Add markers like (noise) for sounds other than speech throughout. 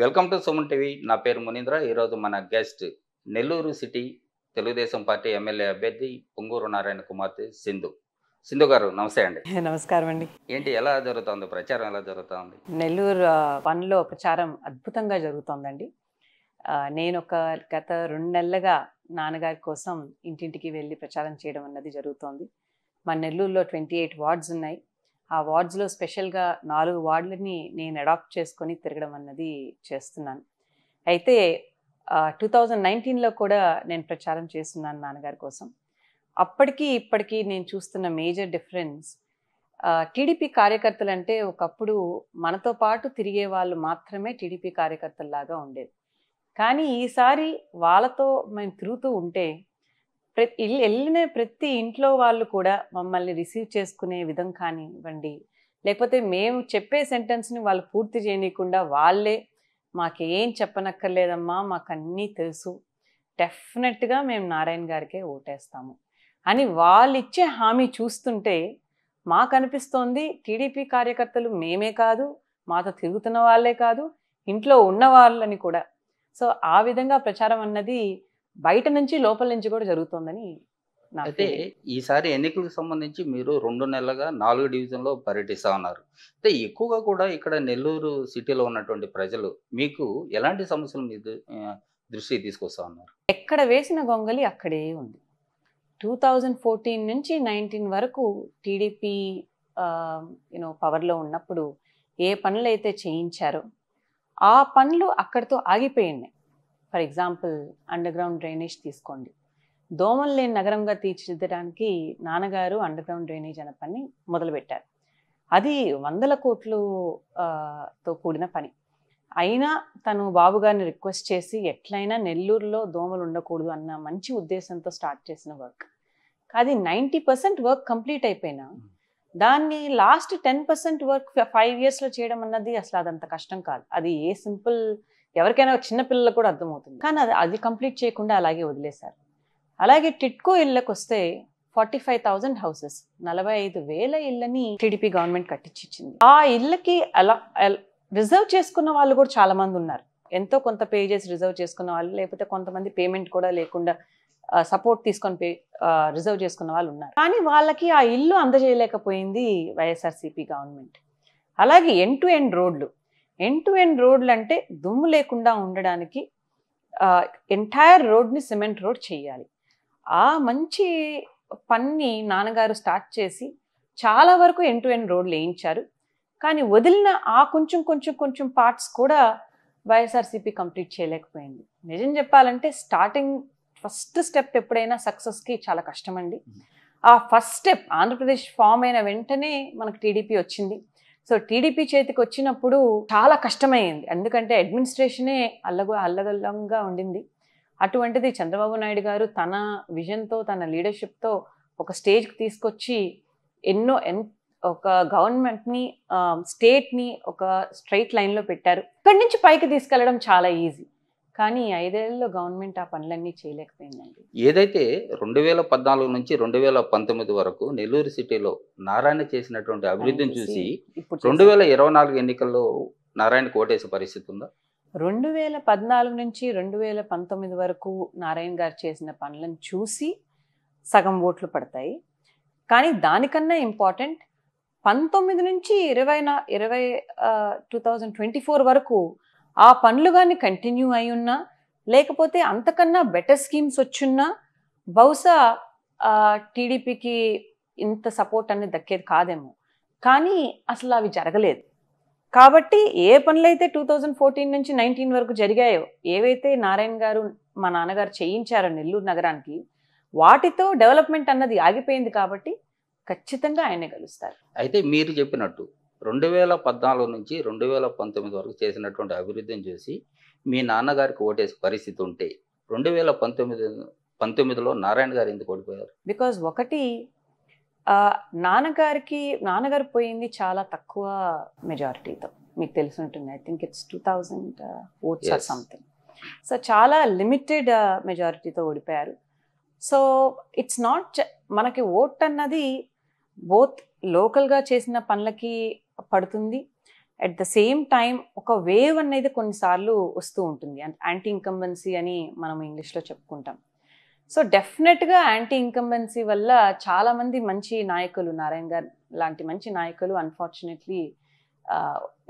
welcome to Suman TV నా పేరు మునీంద్ర ఈరోజు మన guest Nellore city Telugu Desam party MLA అభ్యర్థి పొంగూరు నారాయణ కుమార్తె సింధు సింధు గారు నమస్తే అండి నమస్కారం అండి ఏంటి ఎలా జరుగుతుంది ప్రచారం ఎలా జరుగుతుంది నెల్లూరు పనిలో ప్రచారం అద్భుతంగా జరుగుతుందండి నేను ఒక గత రెండు నెలలుగా నాన్నగారి కోసం ఇంటింటికి వెళ్ళి ప్రచారం చేయడం అన్నది జరుగుతోంది మా నెల్లూరులో ట్వంటీ ఎయిట్ వార్డ్స్ ఉన్నాయి ఆ వార్డ్స్లో స్పెషల్గా నాలుగు వార్డులని నేను అడాప్ట్ చేసుకొని తిరగడం అన్నది చేస్తున్నాను అయితే టూ థౌజండ్ నైన్టీన్లో కూడా నేను ప్రచారం చేస్తున్నాను నాన్నగారి కోసం అప్పటికీ ఇప్పటికీ నేను చూస్తున్న మేజర్ డిఫరెన్స్ టీడీపీ కార్యకర్తలు అంటే ఒకప్పుడు మనతో పాటు తిరిగే వాళ్ళు మాత్రమే టీడీపీ లాగా ఉండేది కానీ ఈసారి వాళ్ళతో మేము తిరుగుతూ ఉంటే ప్రతి వెళ్ళిన ప్రతి ఇంట్లో వాళ్ళు కూడా మమ్మల్ని రిసీవ్ చేసుకునే విధం కానివ్వండి లేకపోతే మేము చెప్పే సెంటెన్స్ని వాళ్ళు పూర్తి చేయనీయకుండా వాళ్ళే మాకేం చెప్పనక్కర్లేదమ్మా మాకు అన్నీ తెలుసు డెఫినెట్గా మేము నారాయణ గారికే ఓటేస్తాము అని వాళ్ళు ఇచ్చే హామీ చూస్తుంటే మాకు అనిపిస్తోంది టీడీపీ కార్యకర్తలు మేమే కాదు మాతో తిరుగుతున్న వాళ్ళే కాదు ఇంట్లో ఉన్న వాళ్ళని కూడా సో ఆ విధంగా ప్రచారం అన్నది బయట నుంచి లోపల నుంచి కూడా జరుగుతుందని అయితే ఈసారి ఎన్నికలకు సంబంధించి మీరు రెండు నెలలుగా నాలుగు డివిజన్లో పర్యటిస్తా ఉన్నారు అయితే ఎక్కువగా కూడా ఇక్కడ నెల్లూరు సిటీలో ఉన్నటువంటి ప్రజలు మీకు ఎలాంటి సమస్యలు మీ దృష్టికి తీసుకొస్తా ఉన్నారు ఎక్కడ వేసిన గొంగలి అక్కడే ఉంది టూ థౌజండ్ ఫోర్టీన్ నుంచి నైన్టీన్ వరకు టీడీపీ యూనో పవర్లో ఉన్నప్పుడు ఏ పనులు అయితే చేయించారో ఆ పనులు అక్కడితో ఆగిపోయినాయి ఫర్ ఎగ్జాంపుల్ అండర్గ్రౌండ్ డ్రైనేజ్ తీసుకోండి దోమలు లేని నగరంగా తీర్చిదిద్దడానికి నాన్నగారు అండర్గ్రౌండ్ డ్రైనేజ్ అనే పని మొదలుపెట్టారు అది వందల కోట్లుతో కూడిన పని అయినా తను బాబుగారిని రిక్వెస్ట్ చేసి ఎట్లయినా నెల్లూరులో దోమలు ఉండకూడదు అన్న మంచి ఉద్దేశంతో స్టార్ట్ చేసిన వర్క్ అది నైంటీ పర్సెంట్ వర్క్ కంప్లీట్ అయిపోయినా దాన్ని last ten percent work five ఇయర్స్లో చేయడం అన్నది అసలు అదంత కష్టం కాదు అది ఏ సింపుల్ ఎవరికైనా చిన్నపిల్లలకు కూడా అర్థమవుతుంది కానీ అది అది కంప్లీట్ చేయకుండా అలాగే వదిలేశారు అలాగే టిట్కో ఇళ్ళకు వస్తే ఫార్టీ ఫైవ్ థౌజండ్ హౌసెస్ నలభై ఐదు వేల ఇళ్ళని టీడీపీ గవర్నమెంట్ కట్టించింది ఆ ఇళ్ళకి అలా రిజర్వ్ చేసుకున్న వాళ్ళు కూడా చాలా మంది ఉన్నారు ఎంతో కొంత పే చేసి రిజర్వ్ చేసుకున్న వాళ్ళు లేకపోతే కొంతమంది పేమెంట్ కూడా లేకుండా సపోర్ట్ తీసుకొని పే రిజర్వ్ చేసుకున్న వాళ్ళు ఉన్నారు కానీ వాళ్ళకి ఆ ఇల్లు అందజేయలేకపోయింది వైఎస్ఆర్సీపీ గవర్నమెంట్ అలాగే ఎండ్ టు ఎండ్ రోడ్లు ఎండ్ టు ఎండ్ రోడ్లు అంటే దుమ్ము లేకుండా ఉండడానికి ఎంటైర్ రోడ్ని సిమెంట్ రోడ్ చేయాలి ఆ మంచి పన్ని నాన్నగారు స్టార్ట్ చేసి చాలా వరకు ఎన్ టు ఎన్ రోడ్లు వేయించారు కానీ వదిలిన ఆ కొంచెం కొంచెం కొంచెం పార్ట్స్ కూడా వైఎస్ఆర్సీపీ కంప్లీట్ చేయలేకపోయింది నిజం చెప్పాలంటే స్టార్టింగ్ ఫస్ట్ స్టెప్ ఎప్పుడైనా సక్సెస్కి చాలా కష్టమండి ఆ ఫస్ట్ స్టెప్ ఆంధ్రప్రదేశ్ ఫామ్ అయిన వెంటనే మనకు టీడీపీ వచ్చింది సో టీడీపీ చేతికి వచ్చినప్పుడు చాలా కష్టమైంది ఎందుకంటే అడ్మినిస్ట్రేషనే అల్లగ అల్లగల్లంగా ఉండింది అటువంటిది చంద్రబాబు నాయుడు గారు తన విజన్తో తన లీడర్షిప్తో ఒక స్టేజ్కి తీసుకొచ్చి ఎన్నో ఎన్ ఒక గవర్నమెంట్ని స్టేట్ని ఒక స్ట్రైట్ లైన్లో పెట్టారు ఇక్కడి నుంచి పైకి తీసుకెళ్ళడం చాలా ఈజీ కానీ ఐదేళ్లలో గవర్నమెంట్ ఆ పనులన్నీ చేయలేకపోయిందండి ఏదైతే రెండు వేల పద్నాలుగు నుంచి రెండు వేల పంతొమ్మిది వరకు నెల్లూరు సిటీలో నారాయణ చేసినటువంటి అభివృద్ధిని చూసి రెండు వేల ఇరవై నాలుగు ఎన్నికల్లో నారాయణకు ఓటేసే పరిస్థితి ఉందా రెండు వేల పద్నాలుగు నుంచి రెండు వేల పంతొమ్మిది వరకు నారాయణ గారు చేసిన పనులను చూసి సగం ఓట్లు పడతాయి కానీ దానికన్నా ఇంపార్టెంట్ పంతొమ్మిది నుంచి ఇరవై నా ఇరవై టూ థౌజండ్ ట్వంటీ ఫోర్ వరకు ఆ పనులు కానీ కంటిన్యూ అయి ఉన్నా లేకపోతే అంతకన్నా బెటర్ స్కీమ్స్ వచ్చున్నా బహుశా టీడీపీకి ఇంత సపోర్ట్ అనేది దక్కేది కాదేమో కానీ అసలు అవి జరగలేదు కాబట్టి ఏ పనులైతే టూ థౌజండ్ ఫోర్టీన్ నుంచి నైన్టీన్ వరకు జరిగాయో ఏవైతే నారాయణ గారు మా నాన్నగారు చేయించారో నెల్లూరు నగరానికి వాటితో డెవలప్మెంట్ అన్నది ఆగిపోయింది కాబట్టి ఖచ్చితంగా ఆయనే కలుస్తారు అయితే మీరు చెప్పినట్టు రెండు వేల పద్నాలుగు నుంచి రెండు వేల పంతొమ్మిది వరకు చేసినటువంటి అభివృద్ధిని చూసి మీ నాన్నగారికి ఓటేసే పరిస్థితి ఉంటే రెండు వేల పంతొమ్మిది పంతొమ్మిదిలో నారాయణ గారు ఎందుకు ఓడిపోయారు బికాజ్ ఒకటి నాన్నగారికి నాన్నగారు పోయింది చాలా తక్కువ మెజారిటీతో మీకు తెలిసినట్టుంది I think it's two thousand votes or something so చాలా లిమిటెడ్ మెజారిటీతో uh, ఓడిపోయారు సో ఇట్స్ నాట్ మనకి ఓట్ అన్నది బోత్ లోకల్గా చేసిన పనులకి పడుతుంది అట్ ద సేమ్ టైం ఒక వేవ్ అనేది కొన్నిసార్లు వస్తూ ఉంటుంది యాంటీ ఇంకంబెన్సీ అని మనం ఇంగ్లీష్లో చెప్పుకుంటాం సో డెఫినెట్గా యాంటీ ఇంకంబెన్సీ వల్ల చాలామంది మంచి నాయకులు నారాయణ గారు లాంటి మంచి నాయకులు అన్ఫార్చునేట్లీ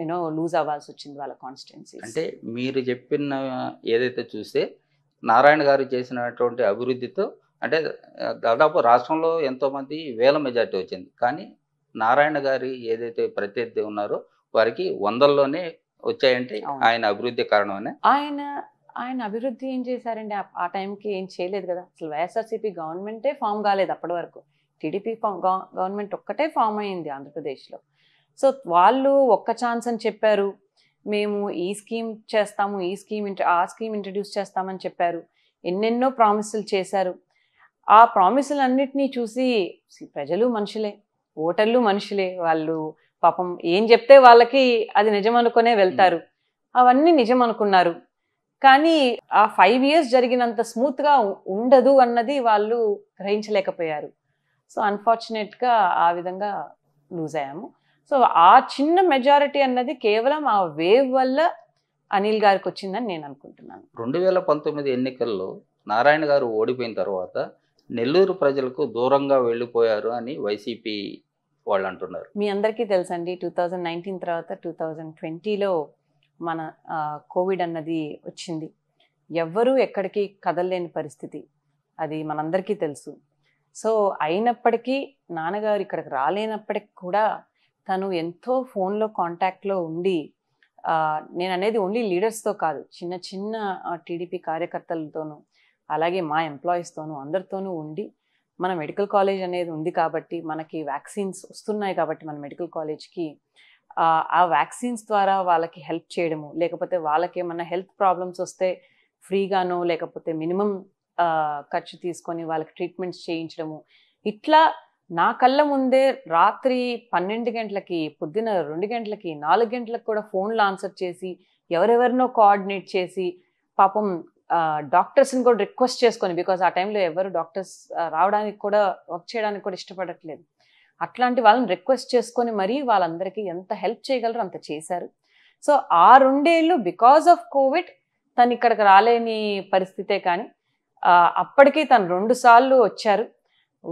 యూనో లూజ్ అవ్వాల్సి వచ్చింది వాళ్ళ కాన్స్టిట్యున్సీ అంటే మీరు చెప్పిన ఏదైతే చూస్తే నారాయణ గారు చేసినటువంటి అభివృద్ధితో అంటే దాదాపు రాష్ట్రంలో ఎంతోమంది వేల మెజార్టీ వచ్చింది కానీ నారాయణ గారి ఏదైతే ప్రత్యర్థి ఉన్నారో వారికి వందల్లోనే వచ్చాయంటే ఆయన అభివృద్ధి కారణమనే ఆయన ఆయన అభివృద్ధి ఏం చేశారండి ఆ టైంకి ఏం చేయలేదు కదా అసలు వైఎస్ఆర్సిపి గవర్నమెంటే ఫామ్ కాలేదు అప్పటి వరకు టీడీపీ ఫామ్ గవర్నమెంట్ ఒక్కటే ఫామ్ అయింది ఆంధ్రప్రదేశ్లో సో వాళ్ళు ఒక్క ఛాన్స్ అని చెప్పారు మేము ఈ స్కీమ్ చేస్తాము ఈ స్కీమ్ ఆ స్కీమ్ ఇంట్రడ్యూస్ చేస్తామని చెప్పారు ఎన్నెన్నో ప్రామిసులు చేశారు ఆ అన్నిటినీ చూసి ప్రజలు మనుషులే ఓటర్లు మనుషులే వాళ్ళు పాపం ఏం చెప్తే వాళ్ళకి అది నిజం అనుకునే వెళ్తారు అవన్నీ నిజం అనుకున్నారు కానీ ఆ ఫైవ్ ఇయర్స్ జరిగినంత స్మూత్గా ఉండదు అన్నది వాళ్ళు గ్రహించలేకపోయారు సో అన్ఫార్చునేట్గా ఆ విధంగా లూజ్ అయ్యాము సో ఆ చిన్న మెజారిటీ అన్నది కేవలం ఆ వేవ్ వల్ల అనిల్ గారికి వచ్చిందని నేను అనుకుంటున్నాను రెండు వేల పంతొమ్మిది ఎన్నికల్లో నారాయణ గారు ఓడిపోయిన తర్వాత నెల్లూరు ప్రజలకు దూరంగా వెళ్ళిపోయారు అని వైసీపీ వాళ్ళు అంటున్నారు మీ అందరికీ తెలుసండి టూ థౌజండ్ నైన్టీన్ తర్వాత టూ థౌజండ్ ట్వంటీలో మన కోవిడ్ అన్నది వచ్చింది ఎవ్వరూ ఎక్కడికి కదలలేని పరిస్థితి అది మనందరికీ తెలుసు సో అయినప్పటికీ నాన్నగారు ఇక్కడికి రాలేనప్పటికి కూడా తను ఎంతో ఫోన్లో కాంటాక్ట్లో ఉండి నేను అనేది ఓన్లీ లీడర్స్తో కాదు చిన్న చిన్న టీడీపీ కార్యకర్తలతోనూ అలాగే మా ఎంప్లాయీస్తోనూ అందరితోనూ ఉండి మన మెడికల్ కాలేజ్ అనేది ఉంది కాబట్టి మనకి వ్యాక్సిన్స్ వస్తున్నాయి కాబట్టి మన మెడికల్ కాలేజ్కి ఆ వ్యాక్సిన్స్ ద్వారా వాళ్ళకి హెల్ప్ చేయడము లేకపోతే వాళ్ళకి ఏమన్నా హెల్త్ ప్రాబ్లమ్స్ వస్తే ఫ్రీగానో లేకపోతే మినిమం ఖర్చు తీసుకొని వాళ్ళకి ట్రీట్మెంట్స్ చేయించడము ఇట్లా నా కళ్ళ ముందే రాత్రి పన్నెండు గంటలకి పొద్దున రెండు గంటలకి నాలుగు గంటలకు కూడా ఫోన్లు ఆన్సర్ చేసి ఎవరెవరినో కోఆర్డినేట్ చేసి పాపం డాక్టర్స్ని కూడా రిక్వెస్ట్ చేసుకొని బికాజ్ ఆ టైంలో ఎవరు డాక్టర్స్ రావడానికి కూడా వర్క్ చేయడానికి కూడా ఇష్టపడట్లేదు అట్లాంటి వాళ్ళని రిక్వెస్ట్ చేసుకొని మరీ వాళ్ళందరికీ ఎంత హెల్ప్ చేయగలరో అంత చేశారు సో ఆ రెండేళ్ళు బికాజ్ ఆఫ్ కోవిడ్ తను ఇక్కడికి రాలేని పరిస్థితే కానీ అప్పటికీ తను రెండు సార్లు వచ్చారు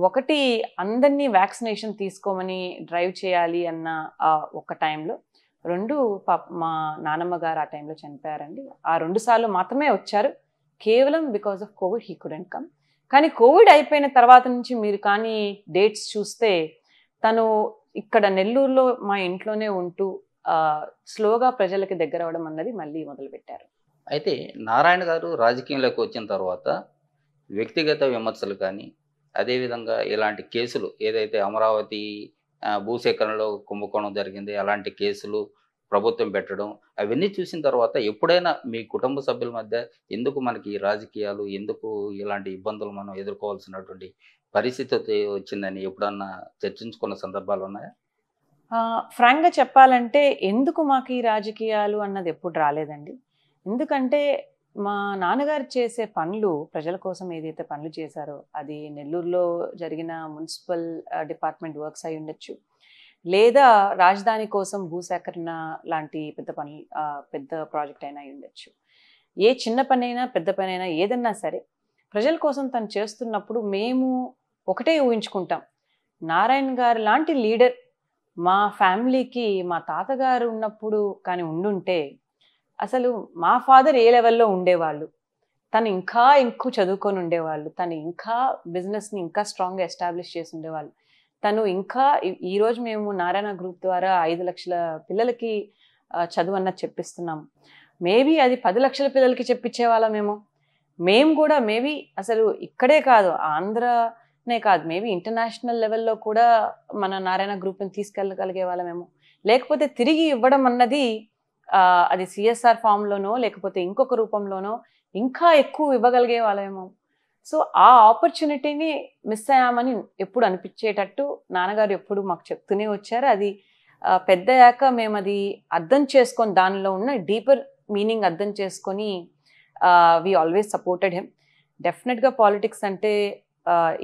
ఒకటి అందరినీ వ్యాక్సినేషన్ తీసుకోమని డ్రైవ్ చేయాలి అన్న ఒక టైంలో రెండు మా నానమ్మ గారు ఆ టైంలో చనిపోయారండి ఆ రెండు సార్లు మాత్రమే వచ్చారు కేవలం because of COVID he couldn't come కానీ కోవిడ్ అయిపోయిన తర్వాత నుంచి మీరు కానీ డేట్స్ చూస్తే తను ఇక్కడ నెల్లూరులో మా ఇంట్లోనే ఉంటూ స్లోగా ప్రజలకి దగ్గర అవడం అన్నది మళ్ళీ మొదలుపెట్టారు అయితే నారాయణ గారు రాజకీయంలోకి వచ్చిన తర్వాత వ్యక్తిగత విమర్శలు కానీ అదేవిధంగా ఇలాంటి కేసులు ఏదైతే అమరావతి భూసేకరణలో కుంభకోణం జరిగింది అలాంటి కేసులు ప్రభుత్వం పెట్టడం అవన్నీ చూసిన తర్వాత ఎప్పుడైనా మీ కుటుంబ సభ్యుల మధ్య ఎందుకు మనకి రాజకీయాలు ఎందుకు ఇలాంటి ఇబ్బందులు మనం ఎదుర్కోవాల్సినటువంటి పరిస్థితి వచ్చిందని ఎప్పుడన్నా చర్చించుకున్న సందర్భాలు ఉన్నాయా ఫ్రాంక్గా చెప్పాలంటే ఎందుకు మాకు ఈ రాజకీయాలు అన్నది ఎప్పుడు రాలేదండి ఎందుకంటే మా నాన్నగారు చేసే పనులు ప్రజల కోసం ఏదైతే పనులు చేశారో అది నెల్లూరులో జరిగిన మున్సిపల్ డిపార్ట్మెంట్ వర్క్స్ అయి ఉండొచ్చు లేదా రాజధాని కోసం భూసేకరణ లాంటి పెద్ద పని పెద్ద ప్రాజెక్ట్ అయినా ఉండొచ్చు ఏ చిన్న పనైనా పెద్ద పనైనా ఏదన్నా సరే ప్రజల కోసం తను చేస్తున్నప్పుడు మేము ఒకటే ఊహించుకుంటాం నారాయణ గారు లాంటి లీడర్ మా ఫ్యామిలీకి మా తాతగారు ఉన్నప్పుడు కానీ ఉండుంటే అసలు మా ఫాదర్ ఏ లెవెల్లో ఉండేవాళ్ళు తను ఇంకా ఇంకో చదువుకొని ఉండేవాళ్ళు తను ఇంకా బిజినెస్ని ఇంకా స్ట్రాంగ్గా ఎస్టాబ్లిష్ చేసి ఉండేవాళ్ళు తను ఇంకా ఈరోజు మేము నారాయణ గ్రూప్ ద్వారా ఐదు లక్షల పిల్లలకి చదువు అన్నది చెప్పిస్తున్నాం మేబీ అది పది లక్షల పిల్లలకి చెప్పించే వాళ్ళమేమో మేము కూడా మేబీ అసలు ఇక్కడే కాదు ఆంధ్రనే కాదు మేబీ ఇంటర్నేషనల్ లెవెల్లో కూడా మన నారాయణ గ్రూప్ని తీసుకెళ్ళగలిగే వాళ్ళమేమో లేకపోతే తిరిగి ఇవ్వడం అన్నది అది సిఎస్ఆర్ ఫామ్లోనో లేకపోతే ఇంకొక రూపంలోనో ఇంకా ఎక్కువ ఇవ్వగలిగే వాళ్ళేమో సో ఆ ఆపర్చునిటీని మిస్ అయ్యామని ఎప్పుడు అనిపించేటట్టు నాన్నగారు ఎప్పుడు మాకు చెప్తూనే వచ్చారు అది పెద్దయ్యాక మేము అది అర్థం చేసుకొని దానిలో ఉన్న డీపర్ మీనింగ్ అర్థం చేసుకొని వీ ఆల్వేస్ సపోర్టెడ్ హిమ్ డెఫినెట్గా పాలిటిక్స్ అంటే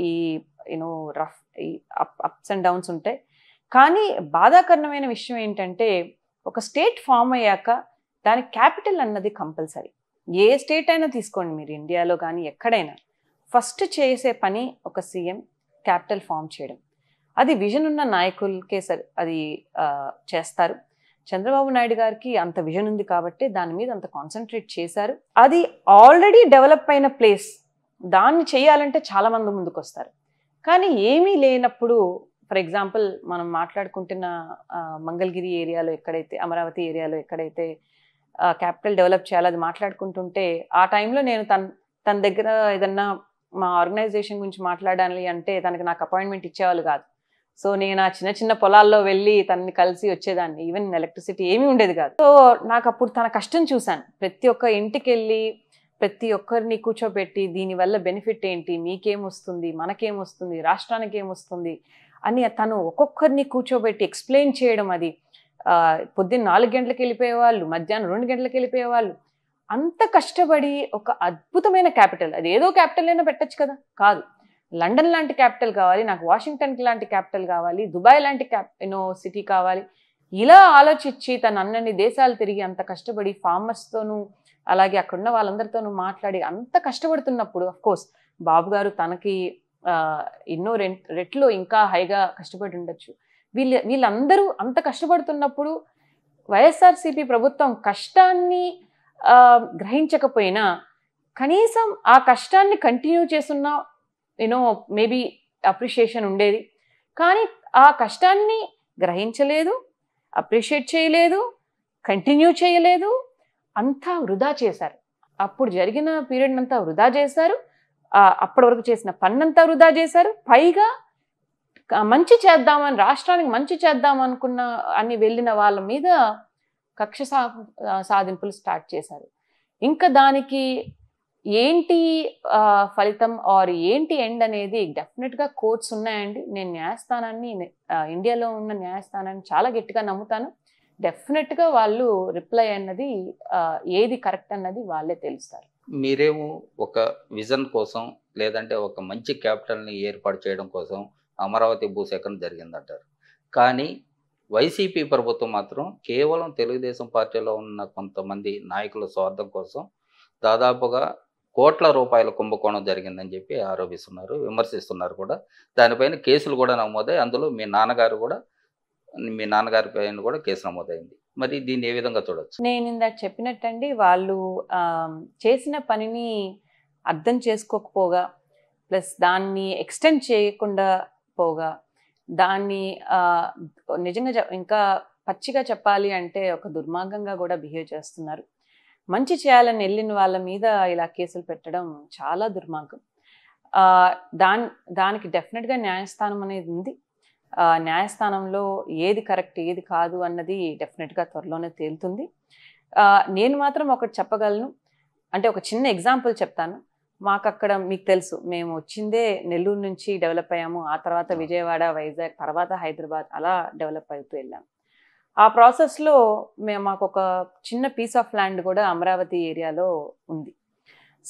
ఈ యూనో రఫ్ ఈ అప్స్ అండ్ డౌన్స్ ఉంటాయి కానీ బాధాకరణమైన విషయం ఏంటంటే ఒక స్టేట్ ఫామ్ అయ్యాక దాని క్యాపిటల్ అన్నది కంపల్సరీ ఏ స్టేట్ అయినా తీసుకోండి మీరు ఇండియాలో కానీ ఎక్కడైనా ఫస్ట్ చేసే పని ఒక సీఎం క్యాపిటల్ ఫామ్ చేయడం అది విజన్ ఉన్న నాయకులకే సరి అది చేస్తారు చంద్రబాబు నాయుడు గారికి అంత విజన్ ఉంది కాబట్టి దాని మీద అంత కాన్సన్ట్రేట్ చేశారు అది ఆల్రెడీ డెవలప్ అయిన ప్లేస్ దాన్ని చేయాలంటే చాలామంది ముందుకు వస్తారు కానీ ఏమీ లేనప్పుడు ఫర్ ఎగ్జాంపుల్ మనం మాట్లాడుకుంటున్న మంగళగిరి ఏరియాలో ఎక్కడైతే అమరావతి ఏరియాలో ఎక్కడైతే క్యాపిటల్ డెవలప్ చేయాలో అది మాట్లాడుకుంటుంటే ఆ టైంలో నేను తన తన దగ్గర ఏదన్నా మా ఆర్గనైజేషన్ గురించి మాట్లాడాలి అంటే తనకి నాకు అపాయింట్మెంట్ ఇచ్చేవాళ్ళు కాదు సో నేను ఆ చిన్న చిన్న పొలాల్లో వెళ్ళి తనని కలిసి వచ్చేదాన్ని ఈవెన్ ఎలక్ట్రిసిటీ ఏమీ ఉండేది కాదు సో నాకు అప్పుడు తన కష్టం చూశాను ప్రతి ఒక్క ఇంటికి వెళ్ళి ప్రతి ఒక్కరిని కూర్చోబెట్టి దీనివల్ల బెనిఫిట్ ఏంటి మీకేమొస్తుంది మనకేమొస్తుంది రాష్ట్రానికి ఏమొస్తుంది అని తను ఒక్కొక్కరిని కూర్చోబెట్టి ఎక్స్ప్లెయిన్ చేయడం అది పొద్దున్న నాలుగు గంటలకు వెళ్ళిపోయేవాళ్ళు మధ్యాహ్నం రెండు గంటలకు వెళ్ళిపోయేవాళ్ళు అంత కష్టపడి ఒక అద్భుతమైన క్యాపిటల్ అది ఏదో క్యాపిటల్ అయినా పెట్టచ్చు కదా కాదు లండన్ లాంటి క్యాపిటల్ కావాలి నాకు వాషింగ్టన్ లాంటి క్యాపిటల్ కావాలి దుబాయ్ లాంటి క్యాప్ యూనో సిటీ కావాలి ఇలా ఆలోచించి తన అన్నన్ని దేశాలు తిరిగి అంత కష్టపడి ఫార్మర్స్తోనూ అలాగే అక్కడున్న వాళ్ళందరితోనూ మాట్లాడి అంత కష్టపడుతున్నప్పుడు కోర్స్ బాబు గారు తనకి ఎన్నో రెంట్ రెట్లు ఇంకా హైగా కష్టపడి ఉండొచ్చు వీళ్ళ వీళ్ళందరూ అంత కష్టపడుతున్నప్పుడు వైఎస్ఆర్సీపీ ప్రభుత్వం కష్టాన్ని గ్రహించకపోయినా కనీసం ఆ కష్టాన్ని కంటిన్యూ చేస్తున్న యూనో మేబీ అప్రిషియేషన్ ఉండేది కానీ ఆ కష్టాన్ని గ్రహించలేదు అప్రిషియేట్ చేయలేదు కంటిన్యూ చేయలేదు అంతా వృధా చేశారు అప్పుడు జరిగిన పీరియడ్ అంతా వృధా చేశారు అప్పటి వరకు చేసిన పన్నంతా వృధా చేశారు పైగా మంచి చేద్దామని రాష్ట్రానికి మంచి చేద్దామనుకున్న అని వెళ్ళిన వాళ్ళ మీద కక్ష సాధింపులు స్టార్ట్ చేశారు ఇంకా దానికి ఏంటి ఫలితం ఆర్ ఏంటి ఎండ్ అనేది డెఫినెట్గా కోర్ట్స్ ఉన్నాయండి నేను న్యాయస్థానాన్ని ఇండియాలో ఉన్న న్యాయస్థానాన్ని చాలా గట్టిగా నమ్ముతాను డెఫినెట్గా వాళ్ళు రిప్లై అన్నది ఏది కరెక్ట్ అన్నది వాళ్ళే తెలుస్తారు మీరేమో ఒక విజన్ కోసం లేదంటే ఒక మంచి క్యాపిటల్ని ఏర్పాటు చేయడం కోసం అమరావతి భూసేకరణ జరిగిందంటారు కానీ వైసీపీ ప్రభుత్వం మాత్రం కేవలం తెలుగుదేశం పార్టీలో ఉన్న కొంతమంది నాయకుల స్వార్థం కోసం దాదాపుగా కోట్ల రూపాయల కుంభకోణం జరిగిందని చెప్పి ఆరోపిస్తున్నారు విమర్శిస్తున్నారు కూడా దానిపైన కేసులు కూడా నమోదాయి అందులో మీ నాన్నగారు కూడా మీ నాన్నగారి పైన కూడా కేసు నమోదైంది మరి దీన్ని ఏ విధంగా చూడవచ్చు నేను ఇందాక చెప్పినట్టండి వాళ్ళు చేసిన పనిని అర్థం చేసుకోకపోగా ప్లస్ దాన్ని ఎక్స్టెండ్ చేయకుండా పోగా దాన్ని నిజంగా ఇంకా పచ్చిగా చెప్పాలి అంటే ఒక దుర్మార్గంగా కూడా బిహేవ్ చేస్తున్నారు మంచి చేయాలని వెళ్ళిన వాళ్ళ మీద ఇలా కేసులు పెట్టడం చాలా దుర్మార్గం దాని దానికి డెఫినెట్గా న్యాయస్థానం అనేది ఉంది న్యాయస్థానంలో ఏది కరెక్ట్ ఏది కాదు అన్నది డెఫినెట్గా త్వరలోనే తేలుతుంది నేను మాత్రం ఒకటి చెప్పగలను అంటే ఒక చిన్న ఎగ్జాంపుల్ చెప్తాను మాకు అక్కడ మీకు తెలుసు మేము వచ్చిందే నెల్లూరు నుంచి డెవలప్ అయ్యాము ఆ తర్వాత విజయవాడ వైజాగ్ తర్వాత హైదరాబాద్ అలా డెవలప్ అవుతూ వెళ్ళాం ఆ ప్రాసెస్లో మేము మాకు ఒక చిన్న పీస్ ఆఫ్ ల్యాండ్ కూడా అమరావతి ఏరియాలో ఉంది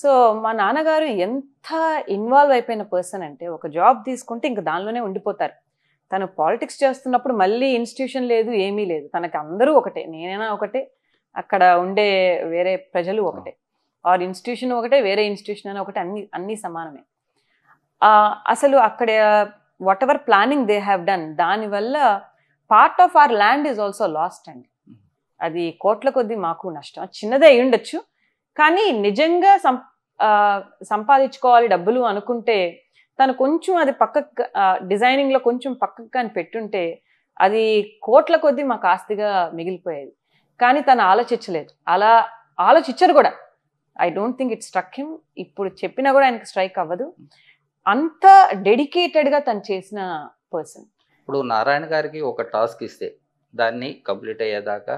సో మా నాన్నగారు ఎంత ఇన్వాల్వ్ అయిపోయిన పర్సన్ అంటే ఒక జాబ్ తీసుకుంటే ఇంక దానిలోనే ఉండిపోతారు తను పాలిటిక్స్ చేస్తున్నప్పుడు మళ్ళీ ఇన్స్టిట్యూషన్ లేదు ఏమీ లేదు తనకు అందరూ ఒకటే నేనైనా ఒకటే అక్కడ ఉండే వేరే ప్రజలు ఒకటే ఆర్ ఇన్స్టిట్యూషన్ ఒకటే వేరే ఇన్స్టిట్యూషన్ అని ఒకటి అన్ని అన్నీ సమానమే అసలు అక్కడ whatever planning they have done దానివల్ల part of our land is also lost అండి అది కోట్ల కొద్దీ మాకు నష్టం చిన్నదే అయి ఉండొచ్చు కానీ నిజంగా సం సంపాదించుకోవాలి డబ్బులు అనుకుంటే తను కొంచెం అది పక్కకు డిజైనింగ్లో కొంచెం పక్కకు కానీ పెట్టుంటే అది కోట్ల కొద్దీ మాకు ఆస్తిగా మిగిలిపోయేది కానీ తను ఆలోచించలేదు అలా ఆలోచించరు కూడా I don't think it struck him ఇప్పుడు చెప్పినా కూడా ఆయనకు స్ట్రైక్ అవ్వదు అంత డెడికేటెడ్గా తను చేసిన పర్సన్ ఇప్పుడు నారాయణ గారికి ఒక టాస్క్ ఇస్తే దాన్ని కంప్లీట్ అయ్యేదాకా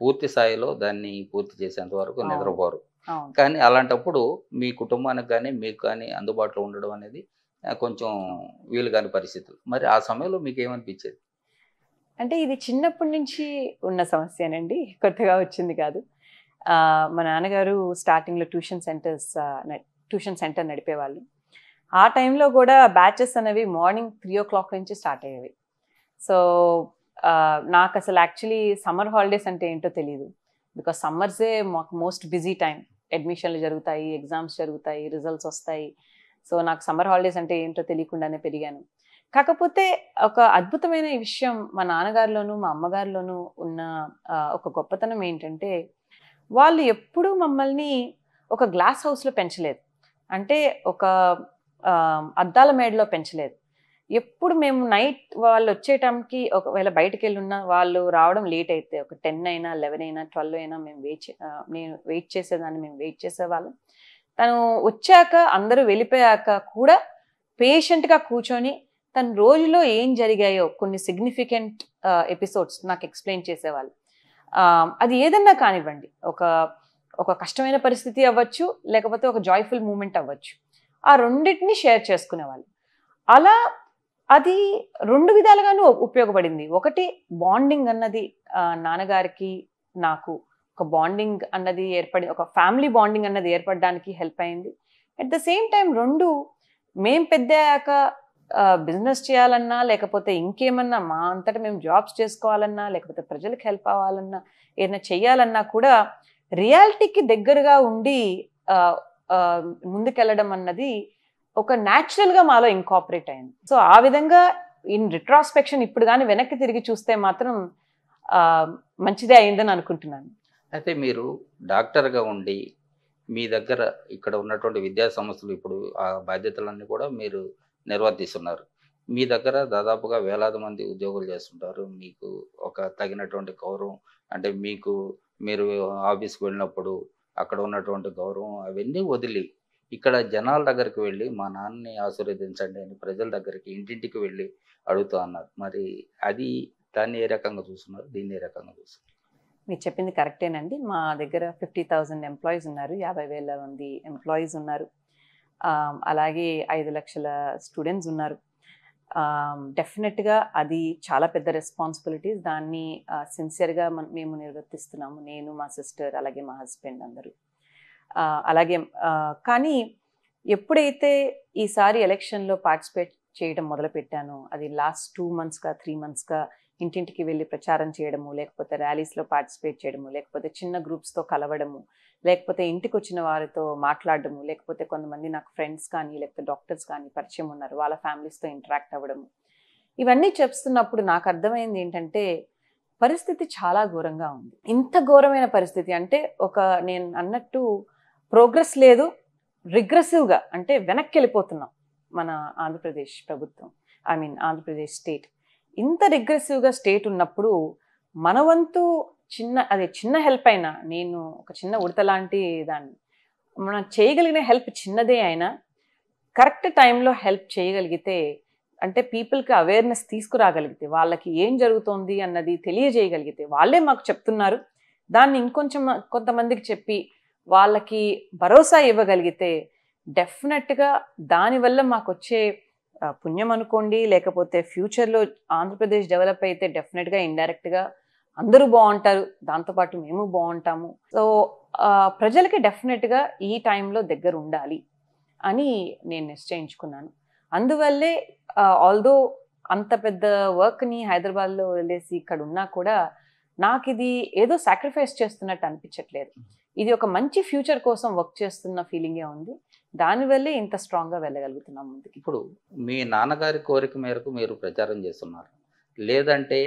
పూర్తి స్థాయిలో దాన్ని పూర్తి చేసేంత వరకు నిద్రపోరు కానీ అలాంటప్పుడు మీ కుటుంబానికి కానీ మీకు కానీ అందుబాటులో ఉండడం అనేది కొంచెం వీలు కాని పరిస్థితులు మరి ఆ సమయంలో మీకు ఏమనిపించేది అంటే ఇది చిన్నప్పటి నుంచి ఉన్న సమస్యనండి కొత్తగా వచ్చింది కాదు మా నాన్నగారు స్టార్టింగ్లో ట్యూషన్ సెంటర్స్ ట్యూషన్ సెంటర్ నడిపేవాళ్ళు ఆ టైంలో కూడా బ్యాచెస్ అనేవి మార్నింగ్ త్రీ ఓ క్లాక్ నుంచి స్టార్ట్ అయ్యేవి సో నాకు అసలు యాక్చువల్లీ సమ్మర్ హాలిడేస్ అంటే ఏంటో తెలియదు బికాస్ సమ్మర్సే మాకు మోస్ట్ బిజీ టైం అడ్మిషన్లు జరుగుతాయి ఎగ్జామ్స్ జరుగుతాయి రిజల్ట్స్ వస్తాయి సో నాకు సమ్మర్ హాలిడేస్ అంటే ఏంటో తెలియకుండానే పెరిగాను కాకపోతే ఒక అద్భుతమైన విషయం మా నాన్నగారిలోనూ మా అమ్మగారిలోనూ ఉన్న ఒక గొప్పతనం ఏంటంటే వాళ్ళు ఎప్పుడూ మమ్మల్ని ఒక గ్లాస్ హౌస్లో పెంచలేదు అంటే ఒక అద్దాల మేడలో పెంచలేదు ఎప్పుడు మేము నైట్ వాళ్ళు వచ్చే టైంకి ఒకవేళ బయటకు వెళ్ళున్నా వాళ్ళు రావడం లేట్ అయితే ఒక టెన్ అయినా లెవెన్ అయినా ట్వెల్వ్ అయినా మేము వెయిట్ నేను వెయిట్ చేసేదాన్ని మేము వెయిట్ చేసేవాళ్ళం తను వచ్చాక అందరూ వెళ్ళిపోయాక కూడా పేషెంట్గా కూర్చొని తన రోజులో ఏం జరిగాయో కొన్ని సిగ్నిఫికెంట్ ఎపిసోడ్స్ నాకు ఎక్స్ప్లెయిన్ చేసేవాళ్ళు అది ఏదన్నా కానివ్వండి ఒక ఒక కష్టమైన పరిస్థితి అవ్వచ్చు లేకపోతే ఒక జాయ్ఫుల్ మూమెంట్ అవ్వచ్చు ఆ రెండింటిని షేర్ చేసుకునేవాళ్ళు అలా అది రెండు విధాలుగానూ ఉపయోగపడింది ఒకటి బాండింగ్ అన్నది నాన్నగారికి నాకు ఒక బాండింగ్ అన్నది ఏర్పడి ఒక ఫ్యామిలీ బాండింగ్ అన్నది ఏర్పడడానికి హెల్ప్ అయింది అట్ ద సేమ్ టైం రెండు మేం పెద్ద బిజినెస్ చేయాలన్నా లేకపోతే ఇంకేమన్నా మా అంతటా మేము జాబ్స్ చేసుకోవాలన్నా లేకపోతే ప్రజలకు హెల్ప్ అవ్వాలన్నా ఏదైనా చేయాలన్నా కూడా రియాలిటీకి దగ్గరగా ఉండి ముందుకెళ్ళడం అన్నది ఒక న్యాచురల్గా మాలో ఇంకాపరేట్ అయింది సో ఆ విధంగా ఇన్ రిట్రాస్పెక్షన్ ఇప్పుడు కానీ వెనక్కి తిరిగి చూస్తే మాత్రం మంచిదే అయిందని అనుకుంటున్నాను అయితే మీరు డాక్టర్గా ఉండి మీ దగ్గర ఇక్కడ ఉన్నటువంటి విద్యా సంస్థలు ఇప్పుడు ఆ బాధ్యతలన్నీ కూడా మీరు నిర్వర్తిస్తున్నారు మీ దగ్గర దాదాపుగా వేలాది మంది ఉద్యోగులు చేస్తుంటారు మీకు ఒక తగినటువంటి గౌరవం అంటే మీకు మీరు ఆఫీస్కి వెళ్ళినప్పుడు అక్కడ ఉన్నటువంటి గౌరవం అవన్నీ వదిలి ఇక్కడ జనాల దగ్గరికి వెళ్ళి మా నాన్నని ఆశీర్వదించండి అని ప్రజల దగ్గరికి ఇంటింటికి వెళ్ళి అడుగుతూ అన్నారు మరి అది దాన్ని ఏ రకంగా చూస్తున్నారు దీన్ని ఏ రకంగా చూస్తున్నారు మీరు చెప్పింది కరెక్టేనండి మా దగ్గర ఫిఫ్టీ థౌజండ్ ఎంప్లాయీస్ ఉన్నారు యాభై వేల మంది ఎంప్లాయీస్ ఉన్నారు అలాగే ఐదు లక్షల స్టూడెంట్స్ ఉన్నారు డెఫినెట్గా అది చాలా పెద్ద రెస్పాన్సిబిలిటీస్ దాన్ని సిన్సియర్గా మేము నిర్వర్తిస్తున్నాము నేను మా సిస్టర్ అలాగే మా హస్బెండ్ అందరూ అలాగే కానీ ఎప్పుడైతే ఈసారి ఎలక్షన్లో పార్టిసిపేట్ చేయడం మొదలుపెట్టానో అది లాస్ట్ టూ మంత్స్గా త్రీ మంత్స్గా ఇంటింటికి వెళ్ళి ప్రచారం చేయడము లేకపోతే ర్యాలీస్లో పార్టిసిపేట్ చేయడము లేకపోతే చిన్న గ్రూప్స్తో కలవడము లేకపోతే ఇంటికి వచ్చిన వారితో మాట్లాడడము లేకపోతే కొంతమంది నాకు ఫ్రెండ్స్ కానీ లేకపోతే డాక్టర్స్ కానీ పరిచయం ఉన్నారు వాళ్ళ ఫ్యామిలీస్తో ఇంటరాక్ట్ అవ్వడము ఇవన్నీ చెప్తున్నప్పుడు నాకు అర్థమైంది ఏంటంటే పరిస్థితి చాలా ఘోరంగా ఉంది ఇంత ఘోరమైన పరిస్థితి అంటే ఒక నేను అన్నట్టు ప్రోగ్రెస్ లేదు రిగ్రెసివ్గా అంటే వెనక్కి వెళ్ళిపోతున్నాం మన ఆంధ్రప్రదేశ్ ప్రభుత్వం ఐ మీన్ ఆంధ్రప్రదేశ్ స్టేట్ ఇంత రిగ్రెసివ్గా స్టేట్ ఉన్నప్పుడు మనవంతు చిన్న అదే చిన్న హెల్ప్ అయినా నేను ఒక చిన్న ఉడత లాంటి దాన్ని మనం చేయగలిగిన హెల్ప్ చిన్నదే అయినా కరెక్ట్ టైంలో హెల్ప్ చేయగలిగితే అంటే పీపుల్కి అవేర్నెస్ తీసుకురాగలిగితే వాళ్ళకి ఏం జరుగుతోంది అన్నది తెలియజేయగలిగితే వాళ్ళే మాకు చెప్తున్నారు దాన్ని ఇంకొంచెం కొంతమందికి చెప్పి వాళ్ళకి భరోసా ఇవ్వగలిగితే డెఫినెట్గా దానివల్ల మాకు వచ్చే పుణ్యం అనుకోండి లేకపోతే ఫ్యూచర్లో ఆంధ్రప్రదేశ్ డెవలప్ అయితే డెఫినెట్గా ఇండైరెక్ట్గా అందరూ బాగుంటారు దాంతోపాటు మేము బాగుంటాము సో ప్రజలకి డెఫినెట్గా ఈ టైంలో దగ్గర ఉండాలి అని నేను నిశ్చయించుకున్నాను అందువల్లే ఆల్దో అంత పెద్ద వర్క్ని హైదరాబాద్లో వదిలేసి ఇక్కడ ఉన్నా కూడా నాకు ఇది ఏదో సాక్రిఫైస్ చేస్తున్నట్టు అనిపించట్లేదు ఇది ఒక మంచి ఫ్యూచర్ కోసం వర్క్ చేస్తున్న ఫీలింగే ఉంది దానివల్లే ఇంత స్ట్రాంగ్గా వెళ్ళగలుగుతున్నాం ఇప్పుడు మీ నాన్నగారి కోరిక మేరకు మీరు ప్రచారం చేస్తున్నారు లేదంటే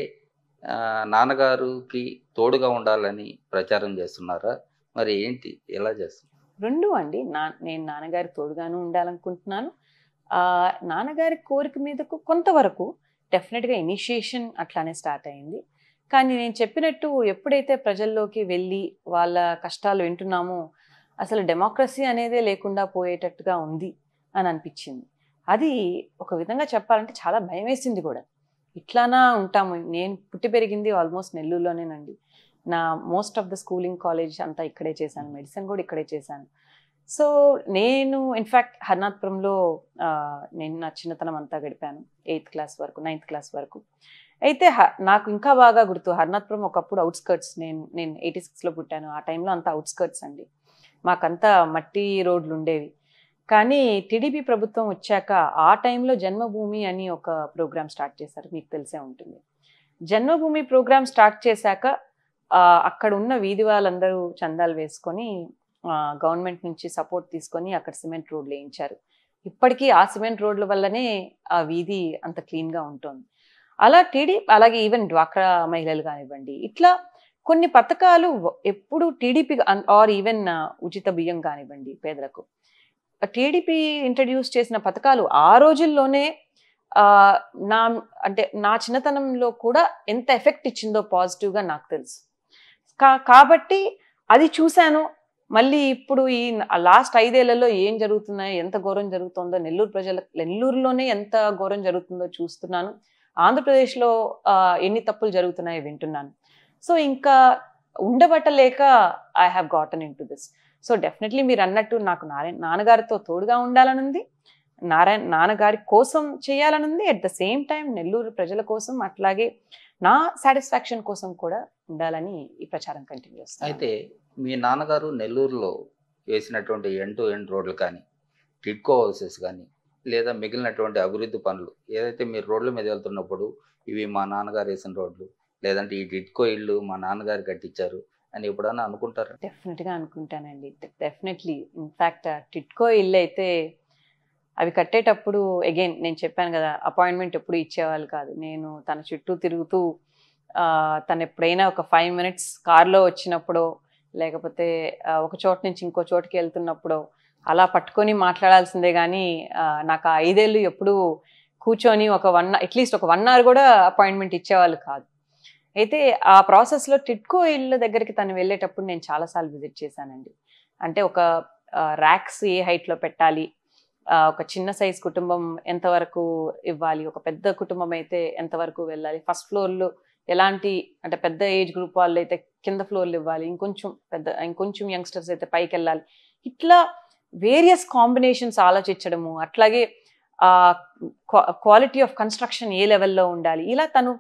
నాన్నగారుకి తోడుగా ఉండాలని ప్రచారం చేస్తున్నారా మరి ఏంటి ఎలా చేస్తున్నారు రెండు అండి నా నేను నాన్నగారి తోడుగాను ఉండాలనుకుంటున్నాను నాన్నగారి కోరిక మీదకు కొంతవరకు డెఫినెట్గా ఇనిషియేషన్ అట్లానే స్టార్ట్ అయింది కానీ నేను చెప్పినట్టు ఎప్పుడైతే ప్రజల్లోకి వెళ్ళి వాళ్ళ కష్టాలు వింటున్నామో అసలు డెమోక్రసీ అనేదే లేకుండా పోయేటట్టుగా ఉంది అని అనిపించింది అది ఒక విధంగా చెప్పాలంటే చాలా భయం వేసింది కూడా ఇట్లానా ఉంటాము నేను పుట్టి పెరిగింది ఆల్మోస్ట్ నెల్లూరులోనేనండి నా most of the schooling college అంతా ఇక్కడే చేశాను మెడిసిన్ కూడా ఇక్కడే చేశాను సో నేను ఇన్ఫ్యాక్ట్ హర్నాథ్పురంలో నేను నా చిన్నతనం అంతా గడిపాను ఎయిత్ క్లాస్ వరకు నైన్త్ క్లాస్ వరకు అయితే నాకు ఇంకా బాగా గుర్తు హర్నాథ్పురం ఒకప్పుడు అవుట్స్కర్ట్స్ నేను నేను ఎయిటీ సిక్స్లో పుట్టాను ఆ టైంలో అంతా అవుట్స్కర్ట్స్ అండి మాకంతా మట్టి రోడ్లు ఉండేవి కానీ టీడీపీ ప్రభుత్వం వచ్చాక ఆ టైంలో జన్మభూమి అని ఒక ప్రోగ్రామ్ స్టార్ట్ చేశారు మీకు తెలిసే ఉంటుంది జన్మభూమి ప్రోగ్రామ్ స్టార్ట్ చేశాక అక్కడ ఉన్న వీధి వాళ్ళందరూ చందాలు వేసుకొని గవర్నమెంట్ నుంచి సపోర్ట్ తీసుకొని అక్కడ సిమెంట్ రోడ్లు వేయించారు ఇప్పటికీ ఆ సిమెంట్ రోడ్ల వల్లనే ఆ వీధి అంత క్లీన్గా ఉంటుంది అలా టీడీ అలాగే ఈవెన్ డ్వాక్రా మహిళలు కానివ్వండి ఇట్లా కొన్ని పథకాలు ఎప్పుడు టీడీపీ ఆర్ ఈవెన్ ఉచిత బియ్యం కానివ్వండి పేదలకు టీడీపీ ఇంట్రడ్యూస్ చేసిన పథకాలు ఆ రోజుల్లోనే నా అంటే నా చిన్నతనంలో కూడా ఎంత ఎఫెక్ట్ ఇచ్చిందో పాజిటివ్గా నాకు తెలుసు కా కాబట్టి అది చూశాను మళ్ళీ ఇప్పుడు ఈ లాస్ట్ ఐదేళ్లలో ఏం జరుగుతున్నాయో ఎంత ఘోరం జరుగుతుందో నెల్లూరు ప్రజల నెల్లూరులోనే ఎంత ఘోరం జరుగుతుందో చూస్తున్నాను ఆంధ్రప్రదేశ్లో ఎన్ని తప్పులు జరుగుతున్నాయో వింటున్నాను సో ఇంకా ఉండబట్టలేక I have gotten into this so definitely మీరు అన్నట్టు నాకు నారాయణ నాన్నగారితో తోడుగా ఉండాలనుంది నారాయణ నాన్నగారి కోసం చేయాలనుంది at the same time Nellore ప్రజల కోసం అట్లాగే నా సాటిస్ఫాక్షన్ కోసం కూడా ఉండాలని ఈ ప్రచారం కంటిన్యూ చేస్తాను అయితే మీ నాన్నగారు నెల్లూరులో వేసినటువంటి ఎండ్ టు ఎండ్ రోడ్లు కానీ టిడ్కో హౌసెస్ కానీ లేదా మిగిలినటువంటి అభివృద్ధి పనులు ఏదైతే మీరు రోడ్ల మీద వెళ్తున్నప్పుడు ఇవి మా నాన్నగారు వేసిన రోడ్లు లేదంటే ఈ టిడ్కో ఇళ్ళు మా నాన్నగారు కట్టించారు అని ఎప్పుడన్నా అనుకుంటారు డెఫినెట్ గా అనుకుంటానండి డెఫినెట్లీ ఇన్ఫాక్ట్ టిట్కో ఇల్లు అయితే అవి కట్టేటప్పుడు అగైన్ నేను చెప్పాను కదా అపాయింట్మెంట్ ఎప్పుడు ఇచ్చేవాళ్ళు కాదు నేను తన చుట్టూ తిరుగుతూ తను ఎప్పుడైనా ఒక ఫైవ్ మినిట్స్ కార్లో వచ్చినప్పుడు లేకపోతే ఒక చోట నుంచి ఇంకో చోటుకి వెళ్తున్నప్పుడు అలా పట్టుకొని మాట్లాడాల్సిందే కానీ నాకు ఆ ఐదేళ్ళు ఎప్పుడు కూర్చొని ఒక వన్ అట్లీస్ట్ ఒక వన్ అవర్ కూడా అపాయింట్మెంట్ ఇచ్చేవాళ్ళు కాదు అయితే ఆ ప్రాసెస్లో టిట్కో ఇళ్ళ దగ్గరికి తను వెళ్ళేటప్పుడు నేను చాలాసార్లు విజిట్ చేశానండి అంటే ఒక ర్యాక్స్ ఏ హైట్లో పెట్టాలి ఒక చిన్న సైజ్ కుటుంబం ఎంతవరకు ఇవ్వాలి ఒక పెద్ద కుటుంబం అయితే ఎంతవరకు వెళ్ళాలి ఫస్ట్ ఫ్లోర్లో ఎలాంటి అంటే పెద్ద ఏజ్ గ్రూప్ వాళ్ళు అయితే కింద ఫ్లోర్లు ఇవ్వాలి ఇంకొంచెం పెద్ద ఇంకొంచెం యంగ్స్టర్స్ అయితే పైకి వెళ్ళాలి ఇట్లా వేరియస్ కాంబినేషన్స్ ఆలోచించడము అట్లాగే క్వాలిటీ ఆఫ్ కన్స్ట్రక్షన్ ఏ లెవెల్లో ఉండాలి ఇలా తను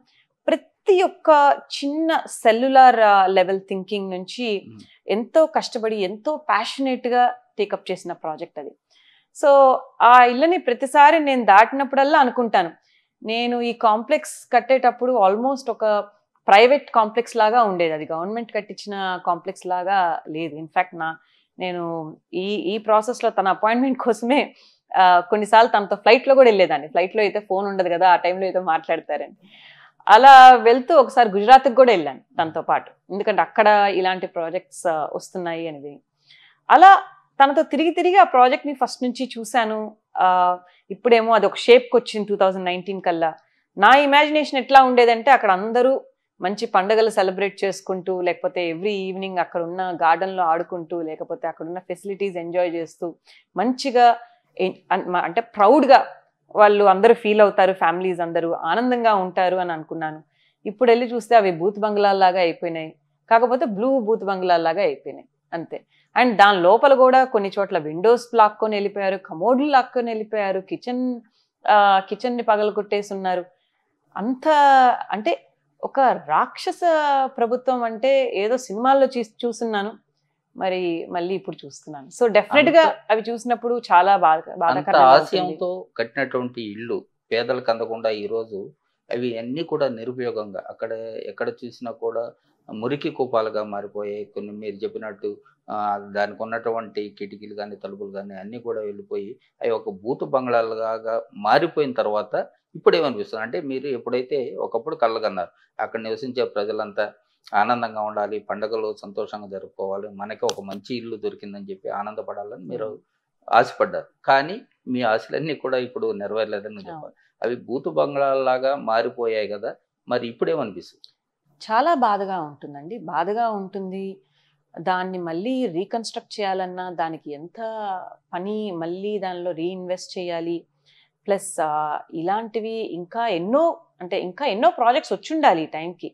ప్రతి ఒక్క చిన్న సెల్యులార్ లెవెల్ థింకింగ్ నుంచి ఎంతో కష్టపడి ఎంతో ప్యాషనేట్గా టేకప్ చేసిన ప్రాజెక్ట్ అది సో ఆ ఇల్లుని ప్రతిసారి నేను దాటినప్పుడల్లా అనుకుంటాను నేను ఈ కాంప్లెక్స్ కట్టేటప్పుడు ఆల్మోస్ట్ ఒక ప్రైవేట్ కాంప్లెక్స్ లాగా ఉండేది అది గవర్నమెంట్ కట్టించిన కాంప్లెక్స్ లాగా లేదు ఇన్ఫ్యాక్ట్ నా నేను ఈ ఈ ప్రాసెస్లో తన అపాయింట్మెంట్ కోసమే కొన్నిసార్లు తనతో ఫ్లైట్లో కూడా వెళ్ళేదాన్ని ఫ్లైట్లో అయితే ఫోన్ ఉండదు కదా ఆ టైంలో అయితే మాట్లాడతారని అలా వెళ్తూ ఒకసారి గుజరాత్కి కూడా వెళ్ళాను తనతో పాటు ఎందుకంటే అక్కడ ఇలాంటి ప్రాజెక్ట్స్ వస్తున్నాయి అనేది అలా తనతో తిరిగి తిరిగి ఆ ప్రాజెక్ట్ని ఫస్ట్ నుంచి చూశాను ఇప్పుడేమో అది ఒక షేప్కి వచ్చింది టూ థౌజండ్ నైన్టీన్ కల్లా నా ఇమాజినేషన్ ఎట్లా ఉండేదంటే అక్కడ అందరూ మంచి పండుగలు సెలబ్రేట్ చేసుకుంటూ లేకపోతే ఎవ్రీ ఈవినింగ్ అక్కడ ఉన్న గార్డెన్లో ఆడుకుంటూ లేకపోతే అక్కడ ఉన్న ఫెసిలిటీస్ ఎంజాయ్ చేస్తూ మంచిగా అంటే ప్రౌడ్గా వాళ్ళు అందరూ ఫీల్ అవుతారు ఫ్యామిలీస్ అందరూ ఆనందంగా ఉంటారు అని అనుకున్నాను ఇప్పుడు వెళ్ళి చూస్తే అవి బూత్ బంగ్లాల్లాగా అయిపోయినాయి కాకపోతే బ్లూ బూత్ బంగ్లాల్లాగా అయిపోయినాయి అంతే అండ్ దాని లోపల కూడా కొన్ని చోట్ల విండోస్ లాక్కొని వెళ్ళిపోయారు కమోడ్లు లాక్కొని వెళ్ళిపోయారు కిచెన్ కిచెన్ని పగలు ఉన్నారు అంత అంటే ఒక రాక్షస ప్రభుత్వం అంటే ఏదో సినిమాల్లో చూస్తున్నాను మరి మళ్ళీ ఇప్పుడు చూస్తున్నాను సో డెఫినెట్ గా అవి చూసినప్పుడు చాలా బాధ ఆశయంతో కట్టినటువంటి ఇల్లు పేదలకు అందకుండా ఈ రోజు అవి అన్ని కూడా నిరుపయోగంగా అక్కడ ఎక్కడ చూసినా కూడా మురికి కూపాలుగా మారిపోయాయి కొన్ని మీరు చెప్పినట్టు దానికి ఉన్నటువంటి కిటికీలు కానీ తలుపులు కానీ అన్నీ కూడా వెళ్ళిపోయి అవి ఒక బూతు బంగ్లాలుగా మారిపోయిన తర్వాత ఇప్పుడు ఏమనిపిస్తుంది అంటే మీరు ఎప్పుడైతే ఒకప్పుడు కళ్ళగన్నారు అక్కడ నివసించే ప్రజలంతా ఆనందంగా ఉండాలి పండుగలు సంతోషంగా జరుపుకోవాలి మనకి ఒక మంచి ఇల్లు దొరికిందని చెప్పి ఆనందపడాలని మీరు ఆశపడ్డారు కానీ మీ ఆశలన్నీ కూడా ఇప్పుడు నెరవేరలేదని చెప్పాలి అవి బూతు బంగ్లాలాగా మారిపోయాయి కదా మరి ఇప్పుడేమనిపిస్తుంది చాలా బాధగా ఉంటుందండి బాధగా ఉంటుంది దాన్ని మళ్ళీ రీకన్స్ట్రక్ట్ చేయాలన్నా దానికి ఎంత పని మళ్ళీ దానిలో రీఇన్వెస్ట్ చేయాలి ప్లస్ ఇలాంటివి ఇంకా ఎన్నో అంటే ఇంకా ఎన్నో ప్రాజెక్ట్స్ వచ్చుండాలి ఈ టైంకి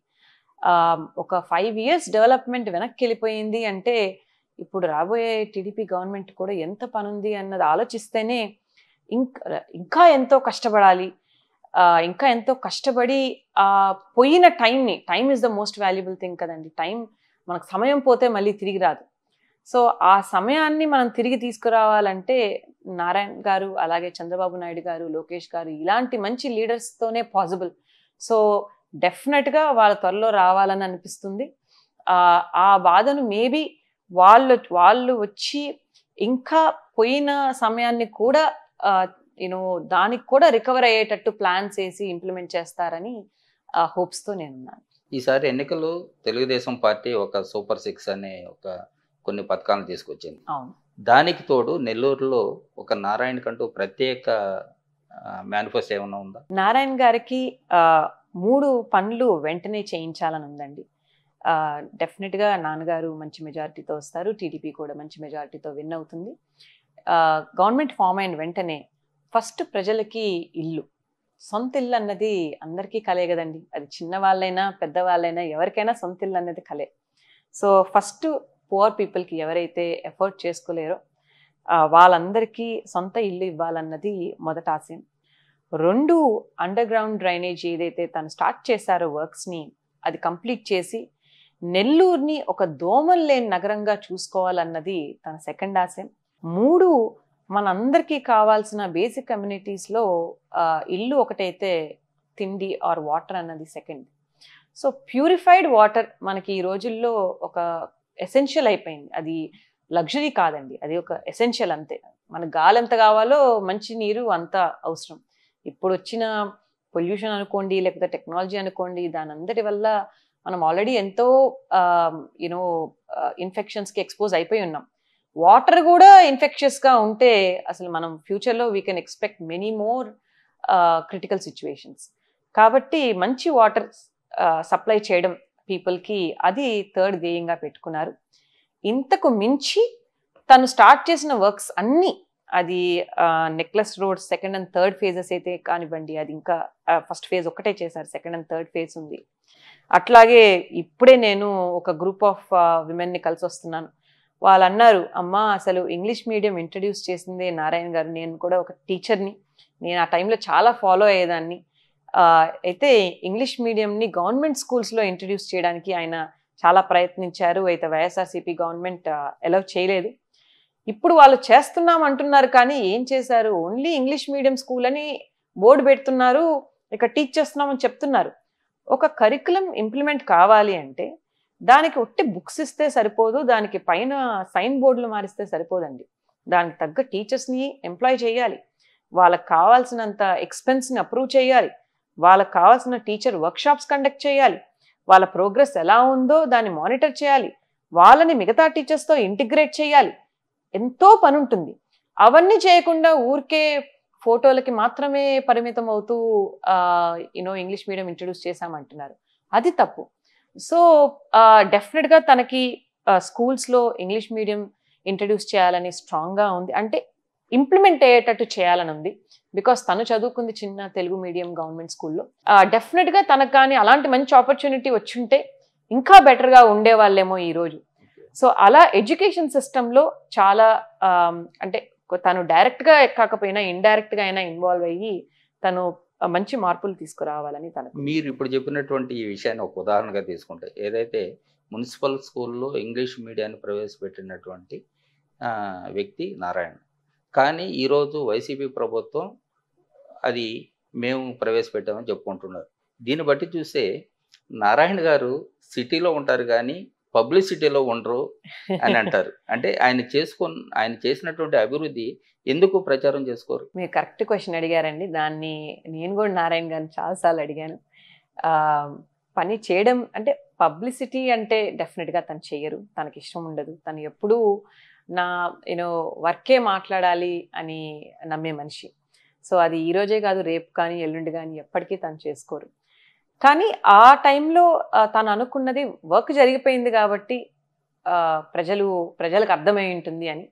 ఒక ఫైవ్ ఇయర్స్ డెవలప్మెంట్ వెనక్కి వెళ్ళిపోయింది అంటే ఇప్పుడు రాబోయే టీడీపీ గవర్నమెంట్ కూడా ఎంత పనుంది అన్నది ఆలోచిస్తేనే ఇంకా ఇంకా ఎంతో కష్టపడాలి ఇంకా ఎంతో కష్టపడి పోయిన టైంని time is the most valuable thing కదండి టైం మనకు సమయం పోతే మళ్ళీ తిరిగి రాదు సో ఆ సమయాన్ని మనం తిరిగి తీసుకురావాలంటే నారాయణ గారు అలాగే చంద్రబాబు నాయుడు గారు లోకేష్ గారు ఇలాంటి మంచి లీడర్స్తోనే పాసిబుల్ సో డెఫినెట్గా వాళ్ళ త్వరలో రావాలని అనిపిస్తుంది ఆ బాధను మేబీ వాళ్ళు వాళ్ళు వచ్చి ఇంకా పోయిన సమయాన్ని కూడా యూనో దానికి కూడా రికవర్ అయ్యేటట్టు ప్లాన్ చేసి ఇంప్లిమెంట్ చేస్తారని హోప్స్తో ఉన్నాను ఈసారి ఎన్నికలు తెలుగుదేశం పార్టీ ఒక సూపర్ సిక్స్ అనే ఒక కొన్ని పథకాలను తీసుకొచ్చింది అవును దానికి తోడు నెల్లూరులో ఒక నారాయణ కంటూ ప్రత్యేక మేనిఫెస్టో ఏమైనా ఉందా నారాయణ గారికి మూడు పనులు వెంటనే చేయించాలని ఉందండి డెఫినెట్గా నాన్నగారు మంచి మెజారిటీతో వస్తారు టీడీపీ కూడా మంచి మెజారిటీతో విన్ అవుతుంది గవర్నమెంట్ ఫామ్ అయిన వెంటనే ఫస్ట్ ప్రజలకి ఇల్లు సొంత ఇల్లు అన్నది అందరికీ కలే కదండి అది చిన్నవాళ్ళైనా పెద్దవాళ్ళైనా ఎవరికైనా సొంత ఇల్లు అన్నది కలే సో ఫస్ట్ పువర్ పీపుల్కి ఎవరైతే ఎఫర్ట్ చేసుకోలేరో వాళ్ళందరికీ సొంత ఇల్లు ఇవ్వాలన్నది మొదట ఆశయం రెండు అండర్ గ్రౌండ్ డ్రైనేజ్ ఏదైతే తను స్టార్ట్ చేశారో వర్క్స్ని అది కంప్లీట్ చేసి నెల్లూరుని ఒక దోమలు లేని నగరంగా చూసుకోవాలన్నది తన సెకండ్ ఆశయం మూడు మనందరికీ కావాల్సిన బేసిక్ కమ్యూనిటీస్లో ఇల్లు ఒకటైతే తిండి ఆర్ వాటర్ అన్నది సెకండ్ సో ప్యూరిఫైడ్ వాటర్ మనకి ఈ రోజుల్లో ఒక ఎసెన్షియల్ అయిపోయింది అది లగ్జరీ కాదండి అది ఒక ఎసెన్షియల్ అంతే మనకు గాలి ఎంత కావాలో మంచి నీరు అంత అవసరం ఇప్పుడు వచ్చిన పొల్యూషన్ అనుకోండి లేకపోతే టెక్నాలజీ అనుకోండి దాని అందరి వల్ల మనం ఆల్రెడీ ఎంతో యూనో ఇన్ఫెక్షన్స్కి ఎక్స్పోజ్ అయిపోయి ఉన్నాం వాటర్ కూడా ఇన్ఫెక్షియస్గా ఉంటే అసలు మనం ఫ్యూచర్లో we can expect many more critical situations కాబట్టి మంచి వాటర్ సప్లై చేయడం పీపుల్కి అది థర్డ్ ధ్యేయంగా పెట్టుకున్నారు ఇంతకు మించి తను స్టార్ట్ చేసిన వర్క్స్ అన్నీ అది necklace road second and third phases అయితే కానివ్వండి అది ఇంకా ఫస్ట్ ఫేజ్ ఒక్కటే చేశారు సెకండ్ అండ్ థర్డ్ ఫేజ్ ఉంది అట్లాగే ఇప్పుడే నేను ఒక గ్రూప్ ఆఫ్ విమెన్ని కలిసి వస్తున్నాను వాళ్ళు అన్నారు అమ్మ అసలు ఇంగ్లీష్ మీడియం ఇంట్రడ్యూస్ చేసిందే నారాయణ గారు నేను కూడా ఒక టీచర్ని నేను ఆ టైంలో చాలా ఫాలో అయ్యేదాన్ని అయితే ఇంగ్లీష్ మీడియంని గవర్నమెంట్ స్కూల్స్లో ఇంట్రడ్యూస్ చేయడానికి ఆయన చాలా ప్రయత్నించారు అయితే వైఎస్ఆర్సీపీ గవర్నమెంట్ ఎలవ్ చేయలేదు ఇప్పుడు వాళ్ళు చేస్తున్నాం అంటున్నారు కానీ ఏం చేశారు ఓన్లీ ఇంగ్లీష్ మీడియం స్కూల్ అని బోర్డు పెడుతున్నారు ఇక టీచ్ చేస్తున్నామని చెప్తున్నారు ఒక కరికులం ఇంప్లిమెంట్ కావాలి అంటే దానికి ఒట్టి బుక్స్ ఇస్తే సరిపోదు దానికి పైన సైన్ బోర్డులు మారిస్తే సరిపోదండి దానికి తగ్గ టీచర్స్ని ఎంప్లాయ్ చేయాలి వాళ్ళకి కావాల్సినంత ఎక్స్పెన్స్ని అప్రూవ్ చేయాలి వాళ్ళకి కావాల్సిన టీచర్ వర్క్షాప్స్ కండక్ట్ చేయాలి వాళ్ళ ప్రోగ్రెస్ ఎలా ఉందో దాన్ని మానిటర్ చేయాలి వాళ్ళని మిగతా టీచర్స్తో ఇంటిగ్రేట్ చేయాలి ఎంతో పని ఉంటుంది అవన్నీ చేయకుండా ఊరికే ఫోటోలకి మాత్రమే పరిమితం అవుతూ యూనో ఇంగ్లీష్ మీడియం ఇంట్రడ్యూస్ చేశామంటున్నారు అది తప్పు సో డెఫినెట్గా తనకి స్కూల్స్లో ఇంగ్లీష్ మీడియం ఇంట్రడ్యూస్ చేయాలని స్ట్రాంగ్గా ఉంది అంటే ఇంప్లిమెంట్ అయ్యేటట్టు చేయాలని ఉంది బికాస్ తను చదువుకుంది చిన్న తెలుగు మీడియం గవర్నమెంట్ స్కూల్లో డెఫినెట్గా తనకు కానీ అలాంటి మంచి ఆపర్చునిటీ ఉంటే ఇంకా బెటర్గా ఉండేవాళ్ళేమో ఈరోజు సో అలా ఎడ్యుకేషన్ సిస్టంలో చాలా అంటే తను డైరెక్ట్గా కాకపోయినా ఇండైరెక్ట్గా అయినా ఇన్వాల్వ్ అయ్యి తను మంచి మార్పులు తీసుకురావాలని తనకు మీరు ఇప్పుడు చెప్పినటువంటి ఈ విషయాన్ని ఒక ఉదాహరణగా తీసుకుంటే ఏదైతే మున్సిపల్ స్కూల్లో ఇంగ్లీష్ మీడియాన్ని ప్రవేశపెట్టినటువంటి వ్యక్తి నారాయణ కానీ ఈరోజు వైసీపీ ప్రభుత్వం అది మేము ప్రవేశపెట్టామని చెప్పుకుంటున్నారు దీన్ని బట్టి చూస్తే నారాయణ గారు సిటీలో ఉంటారు కానీ పబ్లిసిటీలో ఉండరు అని అంటారు (laughs) అంటే ఆయన చేసుకున్న ఆయన చేసినటువంటి అభివృద్ధి ఎందుకు ప్రచారం చేసుకోరు మీరు కరెక్ట్ క్వశ్చన్ అడిగారండి దాన్ని నేను కూడా నారాయణ గారిని చాలాసార్లు అడిగాను పని చేయడం అంటే పబ్లిసిటీ అంటే డెఫినెట్గా తను చేయరు తనకి ఇష్టం ఉండదు తను ఎప్పుడూ నా యూనో వర్కే మాట్లాడాలి అని నమ్మే మనిషి సో అది ఈరోజే కాదు రేపు కానీ ఎల్లుండి కానీ ఎప్పటికీ తను చేసుకోరు కానీ ఆ టైంలో తను అనుకున్నది వర్క్ జరిగిపోయింది కాబట్టి ప్రజలు ప్రజలకు అర్థమై ఉంటుంది అని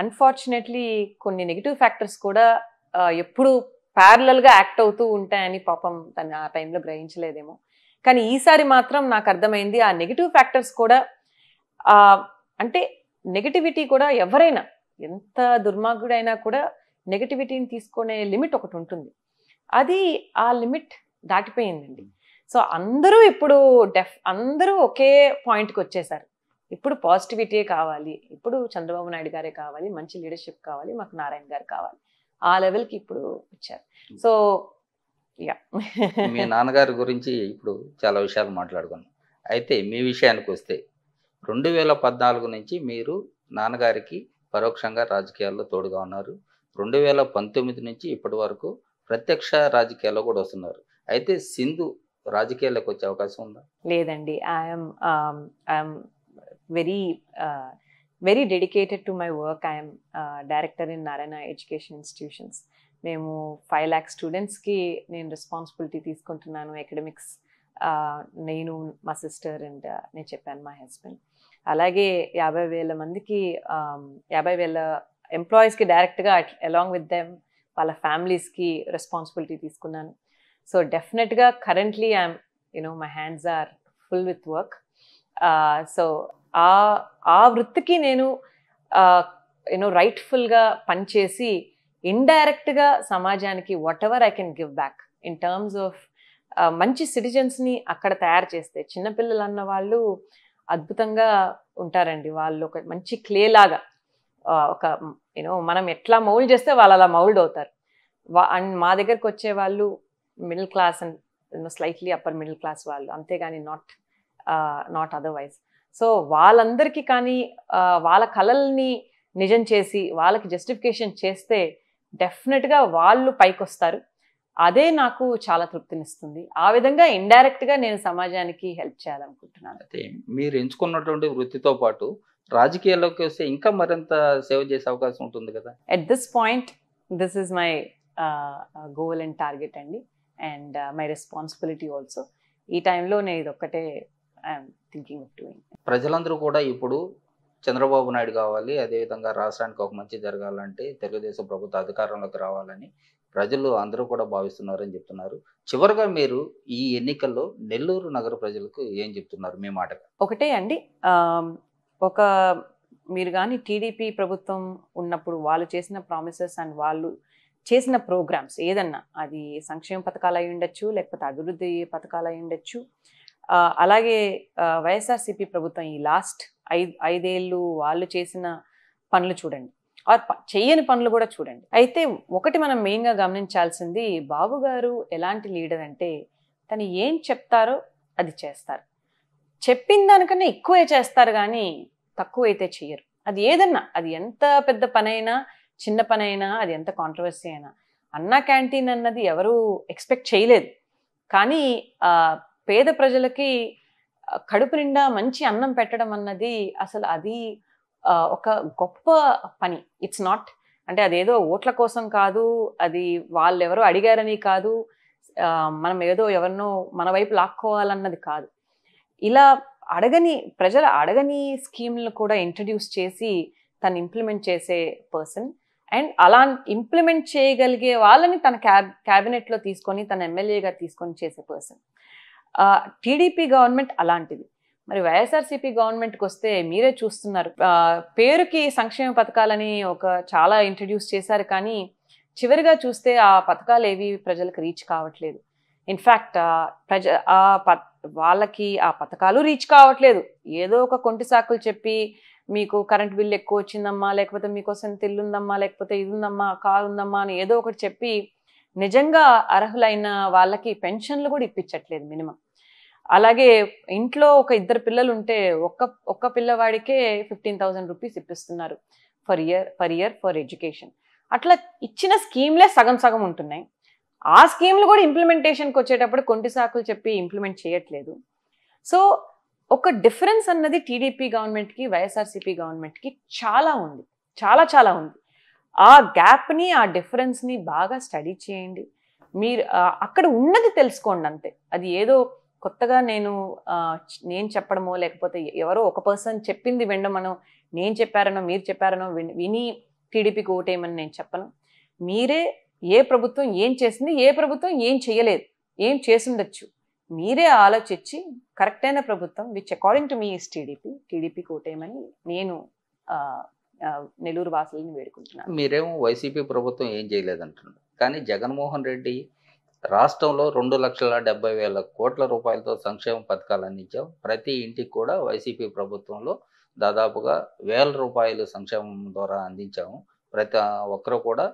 అన్ఫార్చునేట్లీ కొన్ని నెగిటివ్ ఫ్యాక్టర్స్ కూడా ఎప్పుడు ప్యారలల్గా యాక్ట్ అవుతూ ఉంటాయని పాపం తను ఆ టైంలో గ్రహించలేదేమో కానీ ఈసారి మాత్రం నాకు అర్థమైంది ఆ నెగిటివ్ ఫ్యాక్టర్స్ కూడా అంటే నెగిటివిటీ కూడా ఎవరైనా ఎంత దుర్మార్గుడైనా కూడా నెగిటివిటీని తీసుకునే లిమిట్ ఒకటి ఉంటుంది అది ఆ లిమిట్ దాటిపోయిందండి సో అందరూ ఇప్పుడు డెఫ్ అందరూ ఒకే పాయింట్కి వచ్చేసారు ఇప్పుడు పాజిటివిటీ కావాలి ఇప్పుడు చంద్రబాబు నాయుడు గారే కావాలి మంచి లీడర్షిప్ కావాలి మాకు నారాయణ గారు కావాలి ఆ లెవెల్కి ఇప్పుడు వచ్చారు సో యా మీ నాన్నగారి గురించి ఇప్పుడు చాలా విషయాలు మాట్లాడుకున్నాం అయితే మీ విషయానికి వస్తే రెండు వేల పద్నాలుగు నుంచి మీరు నాన్నగారికి పరోక్షంగా రాజకీయాల్లో తోడుగా ఉన్నారు రెండు వేల పంతొమ్మిది నుంచి ఇప్పటి వరకు ప్రత్యక్ష రాజకీయాల్లో కూడా వస్తున్నారు అయితే సింధు రాజకీయాల్లోకి వచ్చే అవకాశం ఉందా లేదండి I'm I'm very very dedicated to my work I'm director in Narayana education institutions మేము ఫైవ్ ల్యాక్ స్టూడెంట్స్కి నేను రెస్పాన్సిబిలిటీ తీసుకుంటున్నాను అకాడమిక్స్ uh, నేను మా సిస్టర్ అండ్ uh, నేను చెప్పాను మా హస్బెండ్ అలాగే యాభై వేల మందికి um, యాభై వేల ఎంప్లాయీస్కి డైరెక్ట్గా అలాంగ్ విత్ దెమ్ వాళ్ళ ఫ్యామిలీస్కి రెస్పాన్సిబిలిటీ తీసుకున్నాను సో డెఫినెట్గా currently I'm you know my hands are full with work so ఆ ఆ వృత్తికి నేను యూనో రైట్ఫుల్గా పనిచేసి ఇండైరెక్ట్గా సమాజానికి whatever I can give back in terms of మంచి సిటిజన్స్ని అక్కడ తయారు చేస్తే చిన్నపిల్లలు అన్న వాళ్ళు అద్భుతంగా ఉంటారండి వాళ్ళు ఒక మంచి క్లే లాగా ఒక యూనో మనం ఎట్లా మౌల్డ్ చేస్తే వాళ్ళు అలా మౌల్డ్ అవుతారు అండ్ మా దగ్గరకు వచ్చే వాళ్ళు middle class and slightly upper middle class వాళ్ళు అంతేగాని నాట్ నాట్ అదర్వైజ్ సో వాళ్ళందరికీ కానీ uh, వాళ్ళ కళల్ని నిజం చేసి వాళ్ళకి జస్టిఫికేషన్ చేస్తే డెఫినెట్గా వాళ్ళు పైకి వస్తారు అదే నాకు చాలా తృప్తినిస్తుంది ఆ విధంగా ఇండైరెక్ట్గా నేను సమాజానికి హెల్ప్ చేయాలనుకుంటున్నాను అయితే మీరు ఎంచుకున్నటువంటి వృత్తితో పాటు రాజకీయాల్లోకి వస్తే ఇంకా మరింత సేవ చేసే అవకాశం ఉంటుంది కదా at this point this is my goal and target అండి అండ్ మై రెస్పాన్సిబిలిటీ ఆల్సో ఈ టైంలో నేను ఇది ఒక్కటే ఐఎమ్ థింకింగ్ ఆఫ్ డూయింగ్ ప్రజలందరూ కూడా ఇప్పుడు చంద్రబాబు నాయుడు కావాలి అదేవిధంగా రాష్ట్రానికి ఒక మంచి జరగాలంటే తెలుగుదేశం ప్రభుత్వ అధికారంలోకి రావాలని ప్రజలు అందరూ కూడా భావిస్తున్నారని చెప్తున్నారు చివరిగా మీరు ఈ ఎన్నికల్లో నెల్లూరు నగర ప్రజలకు ఏం చెప్తున్నారు మీ మాటగా ఒకటే అండి ఒక మీరు కానీ టీడీపీ ప్రభుత్వం ఉన్నప్పుడు వాళ్ళు చేసిన ప్రామిసెస్ అండ్ వాళ్ళు చేసిన ప్రోగ్రామ్స్ ఏదన్నా అది సంక్షేమ పథకాలు అయి ఉండొచ్చు లేకపోతే అభివృద్ధి పథకాలు అయి ఉండొచ్చు అలాగే వైఎస్ఆర్సీపీ ప్రభుత్వం ఈ లాస్ట్ ఐదు ఐదేళ్ళు వాళ్ళు చేసిన పనులు చూడండి ఆర్ చేయని పనులు కూడా చూడండి అయితే ఒకటి మనం మెయిన్గా గమనించాల్సింది బాబు గారు ఎలాంటి లీడర్ అంటే తను ఏం చెప్తారో అది చేస్తారు చెప్పిన దానికన్నా ఎక్కువే చేస్తారు కానీ తక్కువ అయితే చెయ్యరు అది ఏదన్నా అది ఎంత పెద్ద పనైనా చిన్న పని అయినా అది ఎంత కాంట్రవర్సీ అయినా అన్నా క్యాంటీన్ అన్నది ఎవరు ఎక్స్పెక్ట్ చేయలేదు కానీ పేద ప్రజలకి కడుపు నిండా మంచి అన్నం పెట్టడం అన్నది అసలు అది ఒక గొప్ప పని ఇట్స్ నాట్ అంటే అదేదో ఓట్ల కోసం కాదు అది వాళ్ళు ఎవరో అడిగారని కాదు మనం ఏదో ఎవరినో మన వైపు లాక్కోవాలన్నది కాదు ఇలా అడగని ప్రజలు అడగని స్కీమ్లు కూడా ఇంట్రడ్యూస్ చేసి తను ఇంప్లిమెంట్ చేసే పర్సన్ అండ్ అలా ఇంప్లిమెంట్ చేయగలిగే వాళ్ళని తన క్యాబ్ క్యాబినెట్లో తీసుకొని తన ఎమ్మెల్యేగా తీసుకొని చేసే పర్సన్ టీడీపీ గవర్నమెంట్ అలాంటిది మరి వైఎస్ఆర్సీపీ గవర్నమెంట్కి వస్తే మీరే చూస్తున్నారు పేరుకి సంక్షేమ పథకాలని ఒక చాలా ఇంట్రడ్యూస్ చేశారు కానీ చివరిగా చూస్తే ఆ పథకాలు ఏవి ప్రజలకు రీచ్ కావట్లేదు ఇన్ఫ్యాక్ట్ ప్రజ ఆ వాళ్ళకి ఆ పథకాలు రీచ్ కావట్లేదు ఏదో ఒక కొంటి సాకులు చెప్పి మీకు కరెంట్ బిల్ ఎక్కువ వచ్చిందమ్మా లేకపోతే మీకోసం తెల్లుందమ్మా లేకపోతే ఇది ఉందమ్మా కారు ఉందమ్మా అని ఏదో ఒకటి చెప్పి నిజంగా అర్హులైన వాళ్ళకి పెన్షన్లు కూడా ఇప్పించట్లేదు మినిమం అలాగే ఇంట్లో ఒక ఇద్దరు పిల్లలు ఉంటే ఒక్క ఒక్క పిల్లవాడికే ఫిఫ్టీన్ థౌజండ్ రూపీస్ ఇప్పిస్తున్నారు for year for year for education అట్లా ఇచ్చిన స్కీమ్లే సగం సగం ఉంటున్నాయి ఆ స్కీమ్లు కూడా ఇంప్లిమెంటేషన్కి వచ్చేటప్పుడు కొంటి సాకులు చెప్పి ఇంప్లిమెంట్ చేయట్లేదు సో ఒక డిఫరెన్స్ అన్నది టీడీపీ గవర్నమెంట్కి వైఎస్ఆర్సీపీ గవర్నమెంట్కి చాలా ఉంది చాలా చాలా ఉంది ఆ గ్యాప్ని ఆ డిఫరెన్స్ని బాగా స్టడీ చేయండి మీరు అక్కడ ఉన్నది తెలుసుకోండి అంతే అది ఏదో కొత్తగా నేను నేను చెప్పడమో లేకపోతే ఎవరో ఒక పర్సన్ చెప్పింది వినమనో నేను చెప్పారనో మీరు చెప్పారనో విని టీడీపీకి ఓటేయమని నేను చెప్పను మీరే ఏ ప్రభుత్వం ఏం చేసింది ఏ ప్రభుత్వం ఏం చేయలేదు ఏం చేసుండొచ్చు మీరే ఆలోచించి కరెక్ట్ అయిన ప్రభుత్వం which according to me is TDP TDP కోటేమని నేను నెల్లూరు వాసులను వేడుకుంటున్నాను మీరేమో వైసీపీ ప్రభుత్వం ఏం చేయలేదంటున్నారు కానీ జగన్మోహన్ రెడ్డి రాష్ట్రంలో రెండు లక్షల డెబ్బై వేల కోట్ల రూపాయలతో సంక్షేమ పథకాలు అందించాం ప్రతి ఇంటికి కూడా వైసీపీ ప్రభుత్వంలో దాదాపుగా వేల రూపాయలు సంక్షేమం ద్వారా అందించాము ప్రతి ఒక్కరు కూడా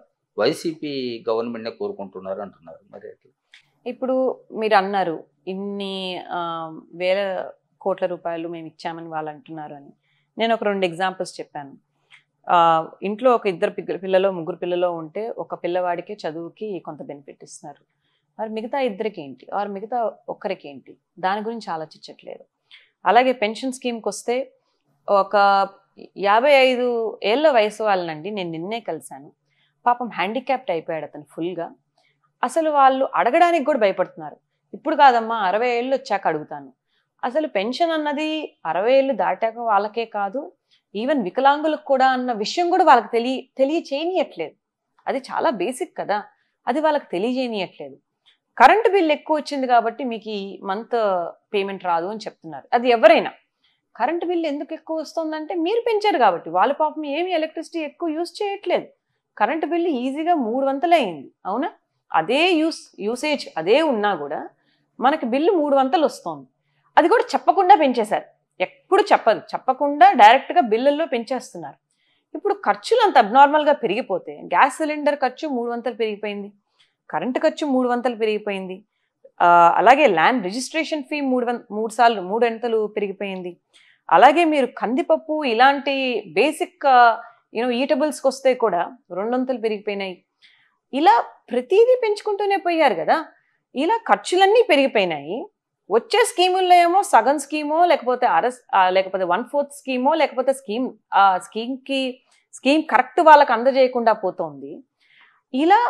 వైసీపీ గవర్నమెంట్నే కోరుకుంటున్నారు అంటున్నారు మరి ఇప్పుడు మీరు అన్నారు ఇన్ని వేల కోట్ల రూపాయలు మేము ఇచ్చామని వాళ్ళు అంటున్నారు అని నేను ఒక రెండు ఎగ్జాంపుల్స్ చెప్పాను ఇంట్లో ఒక ఇద్దరు పిల్లలో ముగ్గురు పిల్లలో ఉంటే ఒక పిల్లవాడికే చదువుకి కొంత బెనిఫిట్ ఇస్తున్నారు మరి మిగతా ఇద్దరికి ఏంటి ఆరు మిగతా ఒక్కరికి ఏంటి దాని గురించి ఆలోచించట్లేదు అలాగే పెన్షన్ స్కీమ్కి వస్తే ఒక యాభై ఐదు ఏళ్ళ వయసు వాళ్ళనండి నేను నిన్నే కలిశాను పాపం హ్యాండిక్యాప్ట్ అయిపోయాడు అతను ఫుల్గా అసలు వాళ్ళు అడగడానికి కూడా భయపడుతున్నారు ఇప్పుడు కాదమ్మా అరవై ఏళ్ళు వచ్చాక అడుగుతాను అసలు పెన్షన్ అన్నది అరవై ఏళ్ళు దాటాక వాళ్ళకే కాదు ఈవెన్ వికలాంగులకు కూడా అన్న విషయం కూడా వాళ్ళకి తెలియ తెలియచేయనియట్లేదు అది చాలా బేసిక్ కదా అది వాళ్ళకి తెలియజేయనియట్లేదు కరెంటు బిల్ ఎక్కువ వచ్చింది కాబట్టి మీకు ఈ మంత్ పేమెంట్ రాదు అని చెప్తున్నారు అది ఎవరైనా కరెంటు బిల్ ఎందుకు ఎక్కువ వస్తుందంటే మీరు పెంచారు కాబట్టి వాళ్ళ పాపం ఏమి ఎలక్ట్రిసిటీ ఎక్కువ యూజ్ చేయట్లేదు కరెంటు బిల్లు ఈజీగా మూడు అయింది అవునా అదే యూస్ యూసేజ్ అదే ఉన్నా కూడా మనకి బిల్లు మూడు వందలు వస్తుంది అది కూడా చెప్పకుండా పెంచేశారు ఎప్పుడు చెప్పదు చెప్పకుండా డైరెక్ట్గా బిల్లుల్లో పెంచేస్తున్నారు ఇప్పుడు ఖర్చులు అంత అబ్నార్మల్గా పెరిగిపోతే గ్యాస్ సిలిండర్ ఖర్చు మూడు వంతలు పెరిగిపోయింది కరెంటు ఖర్చు మూడు వంతలు పెరిగిపోయింది అలాగే ల్యాండ్ రిజిస్ట్రేషన్ ఫీ మూడు వన్ మూడు సార్లు మూడంతలు పెరిగిపోయింది అలాగే మీరు కందిపప్పు ఇలాంటి బేసిక్ యూనో ఈటబుల్స్కి వస్తే కూడా రెండొంతలు పెరిగిపోయినాయి ఇలా ప్రతిదీ పెంచుకుంటూనే పోయారు కదా ఇలా ఖర్చులన్నీ పెరిగిపోయినాయి వచ్చే స్కీముల్లో ఏమో సగం స్కీమో లేకపోతే అర లేకపోతే వన్ ఫోర్త్ స్కీమో లేకపోతే స్కీమ్ ఆ స్కీమ్కి స్కీమ్ కరెక్ట్ వాళ్ళకి అందజేయకుండా పోతోంది ఇలా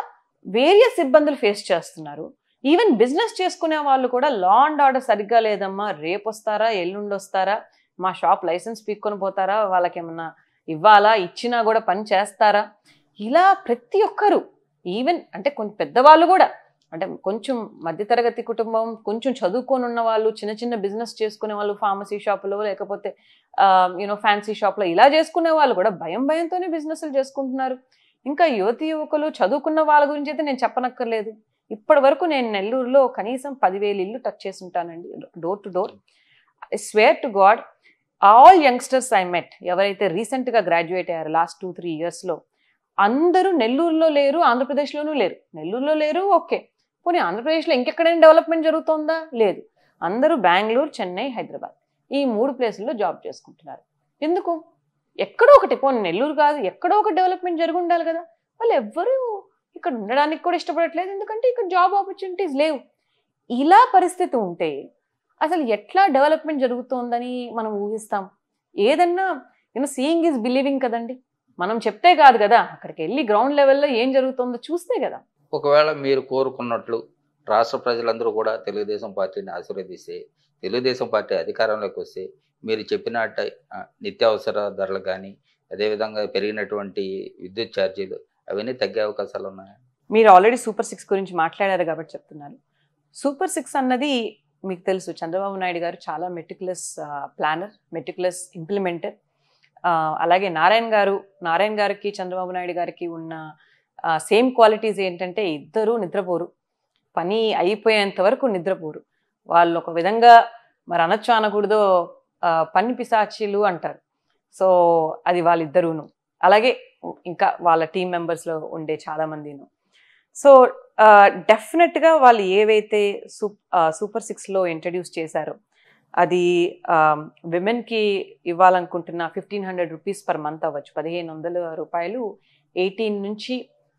వేరియస్ ఇబ్బందులు ఫేస్ చేస్తున్నారు ఈవెన్ బిజినెస్ చేసుకునే వాళ్ళు కూడా లా అండ్ ఆర్డర్ సరిగ్గా లేదమ్మా రేపు వస్తారా ఎల్లుండి వస్తారా మా షాప్ లైసెన్స్ పీక్కొని పోతారా వాళ్ళకి ఏమన్నా ఇవ్వాలా ఇచ్చినా కూడా పని చేస్తారా ఇలా ప్రతి ఒక్కరు ఈవెన్ అంటే కొంచెం పెద్దవాళ్ళు కూడా అంటే కొంచెం మధ్యతరగతి కుటుంబం కొంచెం చదువుకొని ఉన్న వాళ్ళు చిన్న చిన్న బిజినెస్ చేసుకునే వాళ్ళు ఫార్మసీ షాపులో లేకపోతే యూనో ఫ్యాన్సీ షాప్లో ఇలా చేసుకునే వాళ్ళు కూడా భయం భయంతోనే బిజినెస్లు చేసుకుంటున్నారు ఇంకా యువతి యువకులు చదువుకున్న వాళ్ళ గురించి అయితే నేను చెప్పనక్కర్లేదు ఇప్పటి వరకు నేను నెల్లూరులో కనీసం పదివేలు ఇల్లు టచ్ చేసి ఉంటానండి door to door I swear to god all youngsters I met ఎవరైతే రీసెంట్గా గ్రాడ్యుయేట్ అయ్యారు లాస్ట్ టూ త్రీ ఇయర్స్లో అందరూ నెల్లూరులో లేరు ఆంధ్రప్రదేశ్లోనూ లేరు నెల్లూరులో లేరు ఓకే పోనీ ఆంధ్రప్రదేశ్లో ఇంకెక్కడైనా డెవలప్మెంట్ జరుగుతుందా లేదు అందరూ బెంగళూరు చెన్నై హైదరాబాద్ ఈ మూడు ప్లేసుల్లో జాబ్ చేసుకుంటున్నారు ఎందుకు ఎక్కడో ఒకటి పోనీ నెల్లూరు కాదు ఎక్కడో ఒక డెవలప్మెంట్ జరిగి ఉండాలి కదా వాళ్ళు ఎవ్వరూ ఇక్కడ ఉండడానికి కూడా ఇష్టపడట్లేదు ఎందుకంటే ఇక్కడ జాబ్ ఆపర్చునిటీస్ లేవు ఇలా పరిస్థితి ఉంటే అసలు ఎట్లా డెవలప్మెంట్ జరుగుతోందని మనం ఊహిస్తాం ఏదన్నా యూనో సీయింగ్ ఈజ్ బిలీవింగ్ కదండి మనం చెప్తే కాదు కదా అక్కడికి వెళ్ళి గ్రౌండ్ లెవెల్లో ఏం జరుగుతుందో చూస్తే కదా ఒకవేళ మీరు కోరుకున్నట్లు రాష్ట్ర ప్రజలందరూ కూడా తెలుగుదేశం పార్టీని ఆశీర్వదిస్తే తెలుగుదేశం పార్టీ అధికారంలోకి వస్తే మీరు చెప్పిన నిత్యావసర ధరలు కానీ అదేవిధంగా పెరిగినటువంటి విద్యుత్ ఛార్జీలు అవన్నీ తగ్గే అవకాశాలు ఉన్నాయి మీరు ఆల్రెడీ సూపర్ సిక్స్ గురించి మాట్లాడారు కాబట్టి చెప్తున్నాను సూపర్ సిక్స్ అన్నది మీకు తెలుసు చంద్రబాబు నాయుడు గారు చాలా మెటికులస్ ప్లానర్ మెటికులస్ ఇంప్లిమెంటర్ అలాగే నారాయణ గారు నారాయణ గారికి చంద్రబాబు నాయుడు గారికి ఉన్న సేమ్ క్వాలిటీస్ ఏంటంటే ఇద్దరూ నిద్రపోరు పని అయిపోయేంత వరకు నిద్రపోరు వాళ్ళు ఒక విధంగా మరి అనొచ్చు అనకూడదో పని పిశాచీలు అంటారు సో అది వాళ్ళిద్దరూను అలాగే ఇంకా వాళ్ళ టీం మెంబర్స్లో ఉండే చాలామందిను సో డెఫినెట్గా వాళ్ళు ఏవైతే సూప్ సూపర్ సిక్స్లో ఇంట్రడ్యూస్ చేశారో అది విమెన్కి ఇవ్వాలనుకుంటున్న fifteen hundred rupees per month అవ్వచ్చు పదిహేను వందల రూపాయలు ఎయిటీన్ నుంచి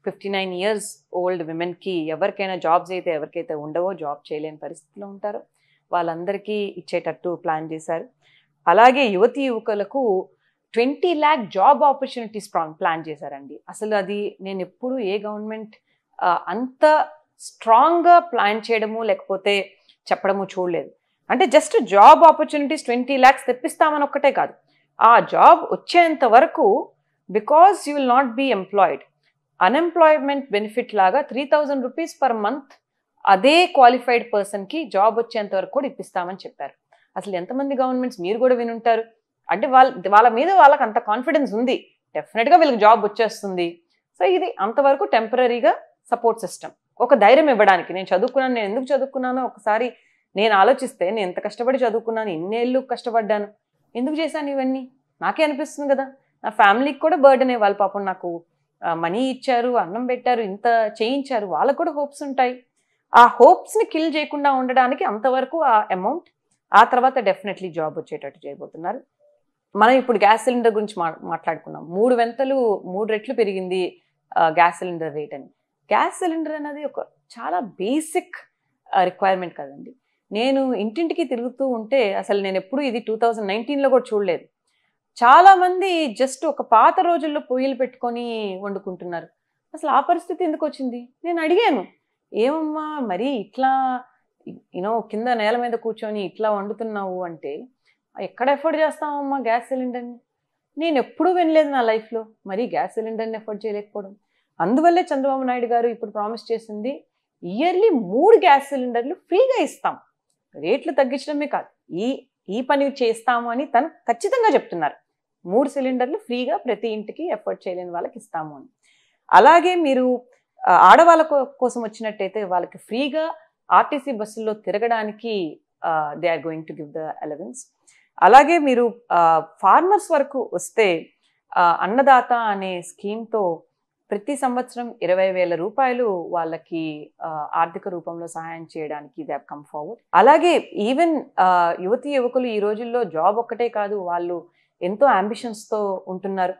ఫిఫ్టీ నైన్ ఇయర్స్ ఓల్డ్ విమెన్కి ఎవరికైనా జాబ్స్ అయితే ఎవరికైతే ఉండవో జాబ్ చేయలేని పరిస్థితిలో ఉంటారో వాళ్ళందరికీ ఇచ్చేటట్టు ప్లాన్ చేశారు అలాగే యువతి యువకులకు twenty lakh job opportunities plan చేశారండి అసలు అది నేను ఎప్పుడు ఏ గవర్నమెంట్ అంత స్ట్రాంగ్గా ప్లాన్ చేయడము లేకపోతే చెప్పడము చూడలేదు అంటే just job opportunities twenty lakhs తెప్పిస్తామని ఒక్కటే కాదు ఆ జాబ్ వచ్చేంత వరకు because you will not be employed unemployment benefit లాగా three thousand rupees per month అదే క్వాలిఫైడ్ పర్సన్కి జాబ్ వచ్చేంత వరకు కూడా ఇప్పిస్తామని చెప్పారు అసలు ఎంతమంది గవర్నమెంట్స్ మీరు కూడా వినుంటారు అంటే వాళ్ళ వాళ్ళ మీద వాళ్ళకి అంత కాన్ఫిడెన్స్ ఉంది డెఫినెట్గా వీళ్ళకి జాబ్ వచ్చేస్తుంది సో ఇది అంతవరకు టెంపరీగా సపోర్ట్ సిస్టమ్ ఒక ధైర్యం ఇవ్వడానికి నేను చదువుకున్నాను నేను ఎందుకు చదువుకున్నానో ఒకసారి నేను ఆలోచిస్తే నేను ఎంత కష్టపడి చదువుకున్నాను ఎన్నేళ్ళు కష్టపడ్డాను ఎందుకు చేశాను ఇవన్నీ నాకే అనిపిస్తుంది కదా నా ఫ్యామిలీకి కూడా బర్డెన్ వాళ్ళ పాపం నాకు మనీ ఇచ్చారు అన్నం పెట్టారు ఇంత చేయించారు వాళ్ళకు కూడా హోప్స్ ఉంటాయి ఆ హోప్స్ని కిల్ చేయకుండా ఉండడానికి అంతవరకు ఆ అమౌంట్ ఆ తర్వాత డెఫినెట్లీ జాబ్ వచ్చేటట్టు చేయబోతున్నారు మనం ఇప్పుడు గ్యాస్ సిలిండర్ గురించి మాట్లాడుకున్నాం మూడు వెంతలు మూడు రెట్లు పెరిగింది గ్యాస్ సిలిండర్ రేట్ అని గ్యాస్ సిలిండర్ అనేది ఒక చాలా బేసిక్ రిక్వైర్మెంట్ కదండి నేను ఇంటింటికి తిరుగుతూ ఉంటే అసలు నేను ఎప్పుడు ఇది టూ థౌజండ్ నైన్టీన్లో కూడా చూడలేదు చాలామంది జస్ట్ ఒక పాత రోజుల్లో పొయ్యిలు పెట్టుకొని వండుకుంటున్నారు అసలు ఆ పరిస్థితి ఎందుకు వచ్చింది నేను అడిగాను ఏమమ్మా మరీ ఇట్లా యూనో కింద నేల మీద కూర్చొని ఇట్లా వండుతున్నావు అంటే ఎక్కడ ఎఫర్డ్ చేస్తావమ్మా గ్యాస్ సిలిండర్ని నేను ఎప్పుడూ వినలేదు నా లైఫ్లో మరీ గ్యాస్ సిలిండర్ని ఎఫర్డ్ చేయలేకపోవడం అందువల్లే చంద్రబాబు నాయుడు గారు ఇప్పుడు ప్రామిస్ చేసింది ఇయర్లీ మూడు గ్యాస్ సిలిండర్లు ఫ్రీగా ఇస్తాం రేట్లు తగ్గించడమే కాదు ఈ ఈ పని చేస్తాము అని తను ఖచ్చితంగా చెప్తున్నారు మూడు సిలిండర్లు ఫ్రీగా ప్రతి ఇంటికి ఎఫర్ట్ చేయలేని వాళ్ళకి ఇస్తాము అని అలాగే మీరు ఆడవాళ్ళ కోసం వచ్చినట్టయితే వాళ్ళకి ఫ్రీగా ఆర్టీసీ బస్సుల్లో తిరగడానికి they are going to give the allowance అలాగే మీరు ఫార్మర్స్ వరకు వస్తే అన్నదాత అనే స్కీమ్తో ప్రతి సంవత్సరం ఇరవై వేల రూపాయలు వాళ్ళకి ఆర్థిక రూపంలో సహాయం చేయడానికి దే కమ్ ఫార్వర్డ్ అలాగే ఈవెన్ యువతి యువకులు ఈ రోజుల్లో జాబ్ ఒక్కటే కాదు వాళ్ళు ఎంతో అంబిషన్స్తో ఉంటున్నారు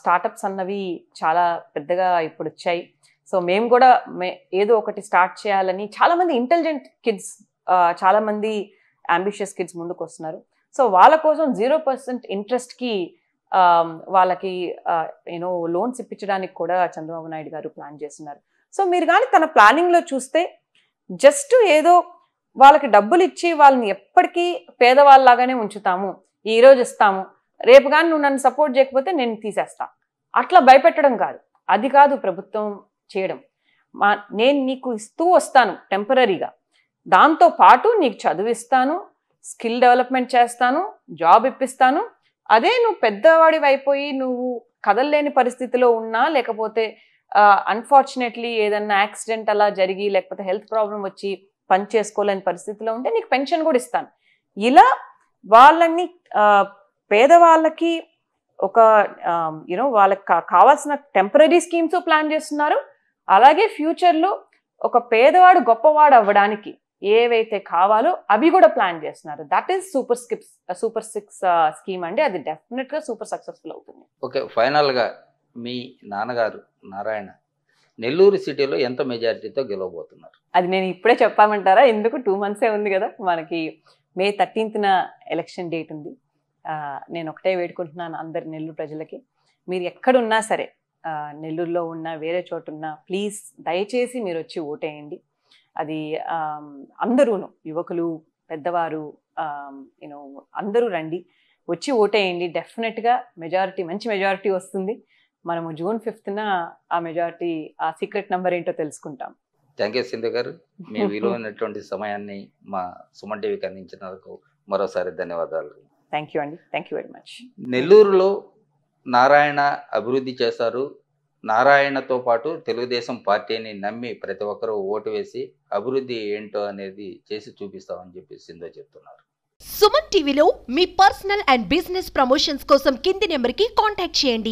స్టార్టప్స్ అన్నవి చాలా పెద్దగా ఇప్పుడు వచ్చాయి సో మేము కూడా మే ఏదో ఒకటి స్టార్ట్ చేయాలని చాలామంది ఇంటెలిజెంట్ కిడ్స్ చాలామంది అంబిషియస్ కిడ్స్ ముందుకు వస్తున్నారు సో వాళ్ళ కోసం జీరో పర్సెంట్ ఇంట్రెస్ట్కి వాళ్ళకి యూనో లోన్స్ ఇప్పించడానికి కూడా చంద్రబాబు నాయుడు గారు ప్లాన్ చేస్తున్నారు సో మీరు కానీ తన ప్లానింగ్లో చూస్తే జస్ట్ ఏదో వాళ్ళకి డబ్బులు ఇచ్చి వాళ్ళని ఎప్పటికీ పేదవాళ్ళలాగానే ఉంచుతాము ఈరోజు ఇస్తాము రేపు కానీ నువ్వు నన్ను సపోర్ట్ చేయకపోతే నేను తీసేస్తా అట్లా భయపెట్టడం కాదు అది కాదు ప్రభుత్వం చేయడం మా నేను నీకు ఇస్తూ వస్తాను టెంపరీగా దాంతో పాటు నీకు చదివిస్తాను స్కిల్ డెవలప్మెంట్ చేస్తాను జాబ్ ఇప్పిస్తాను అదే నువ్వు పెద్దవాడివి అయిపోయి నువ్వు కదలలేని పరిస్థితిలో ఉన్నా లేకపోతే అన్ఫార్చునేట్లీ ఏదన్నా యాక్సిడెంట్ అలా జరిగి లేకపోతే హెల్త్ ప్రాబ్లం వచ్చి పని చేసుకోలేని పరిస్థితిలో ఉంటే నీకు పెన్షన్ కూడా ఇస్తాను ఇలా వాళ్ళని పేదవాళ్ళకి ఒక యూనో వాళ్ళకి కావాల్సిన టెంపరీ స్కీమ్స్ ప్లాన్ చేస్తున్నారు అలాగే ఫ్యూచర్లో ఒక పేదవాడు గొప్పవాడు అవ్వడానికి ఏవైతే కావాలో అవి కూడా ప్లాన్ చేస్తున్నారు that is super skips super six scheme అండి అది డెఫినెట్ గా సూపర్ సక్సెస్ఫుల్ అవుతుంది ఓకే ఫైనల్ గా మీ నాన్నగారు నారాయణ నెల్లూరు సిటీలో ఎంత మెజారిటీతో గెలవబోతున్నారు అది నేను ఇప్పుడే చెప్పామంటారా ఎందుకు టూ మంత్సే ఉంది కదా మనకి మే థర్టీన్త్న ఎలక్షన్ డేట్ ఉంది నేను ఒకటే వేడుకుంటున్నాను అందరి నెల్లూరు ప్రజలకి మీరు ఎక్కడున్నా సరే నెల్లూరులో ఉన్నా వేరే చోటున్నా ప్లీజ్ దయచేసి మీరు వచ్చి ఓటేయండి అది అందరూను యువకులు పెద్దవారు యూనో అందరూ రండి వచ్చి ఓటేయండి డెఫినెట్గా మెజారిటీ మంచి మెజారిటీ వస్తుంది మనము జూన్ ఫిఫ్త్న ఆ మెజారిటీ ఆ సీక్రెట్ నెంబర్ ఏంటో తెలుసుకుంటాం థ్యాంక్ యూ సింధు గారు మీ (laughs) విలువైనటువంటి సమయాన్ని మా సుమన్ టీవీకి అందించినందుకు మరోసారి ధన్యవాదాలు థ్యాంక్ యూ అండి థ్యాంక్ యూ వెరీ మచ్ నెల్లూరులో నారాయణ అభివృద్ధి చేశారు నారాయణతో పాటు తెలుగుదేశం పార్టీని నమ్మి ప్రతి ఒక్కరూ ఓటు వేసి అభివృద్ధి ఏంటో అనేది చేసి చూపిస్తామని చెప్పి సింధో చెప్తున్నారు సుమన్ టీవీలో మీ పర్సనల్ అండ్ బిజినెస్ ప్రమోషన్స్ కోసం కింది నెంబర్కి కాంటాక్ట్ చేయండి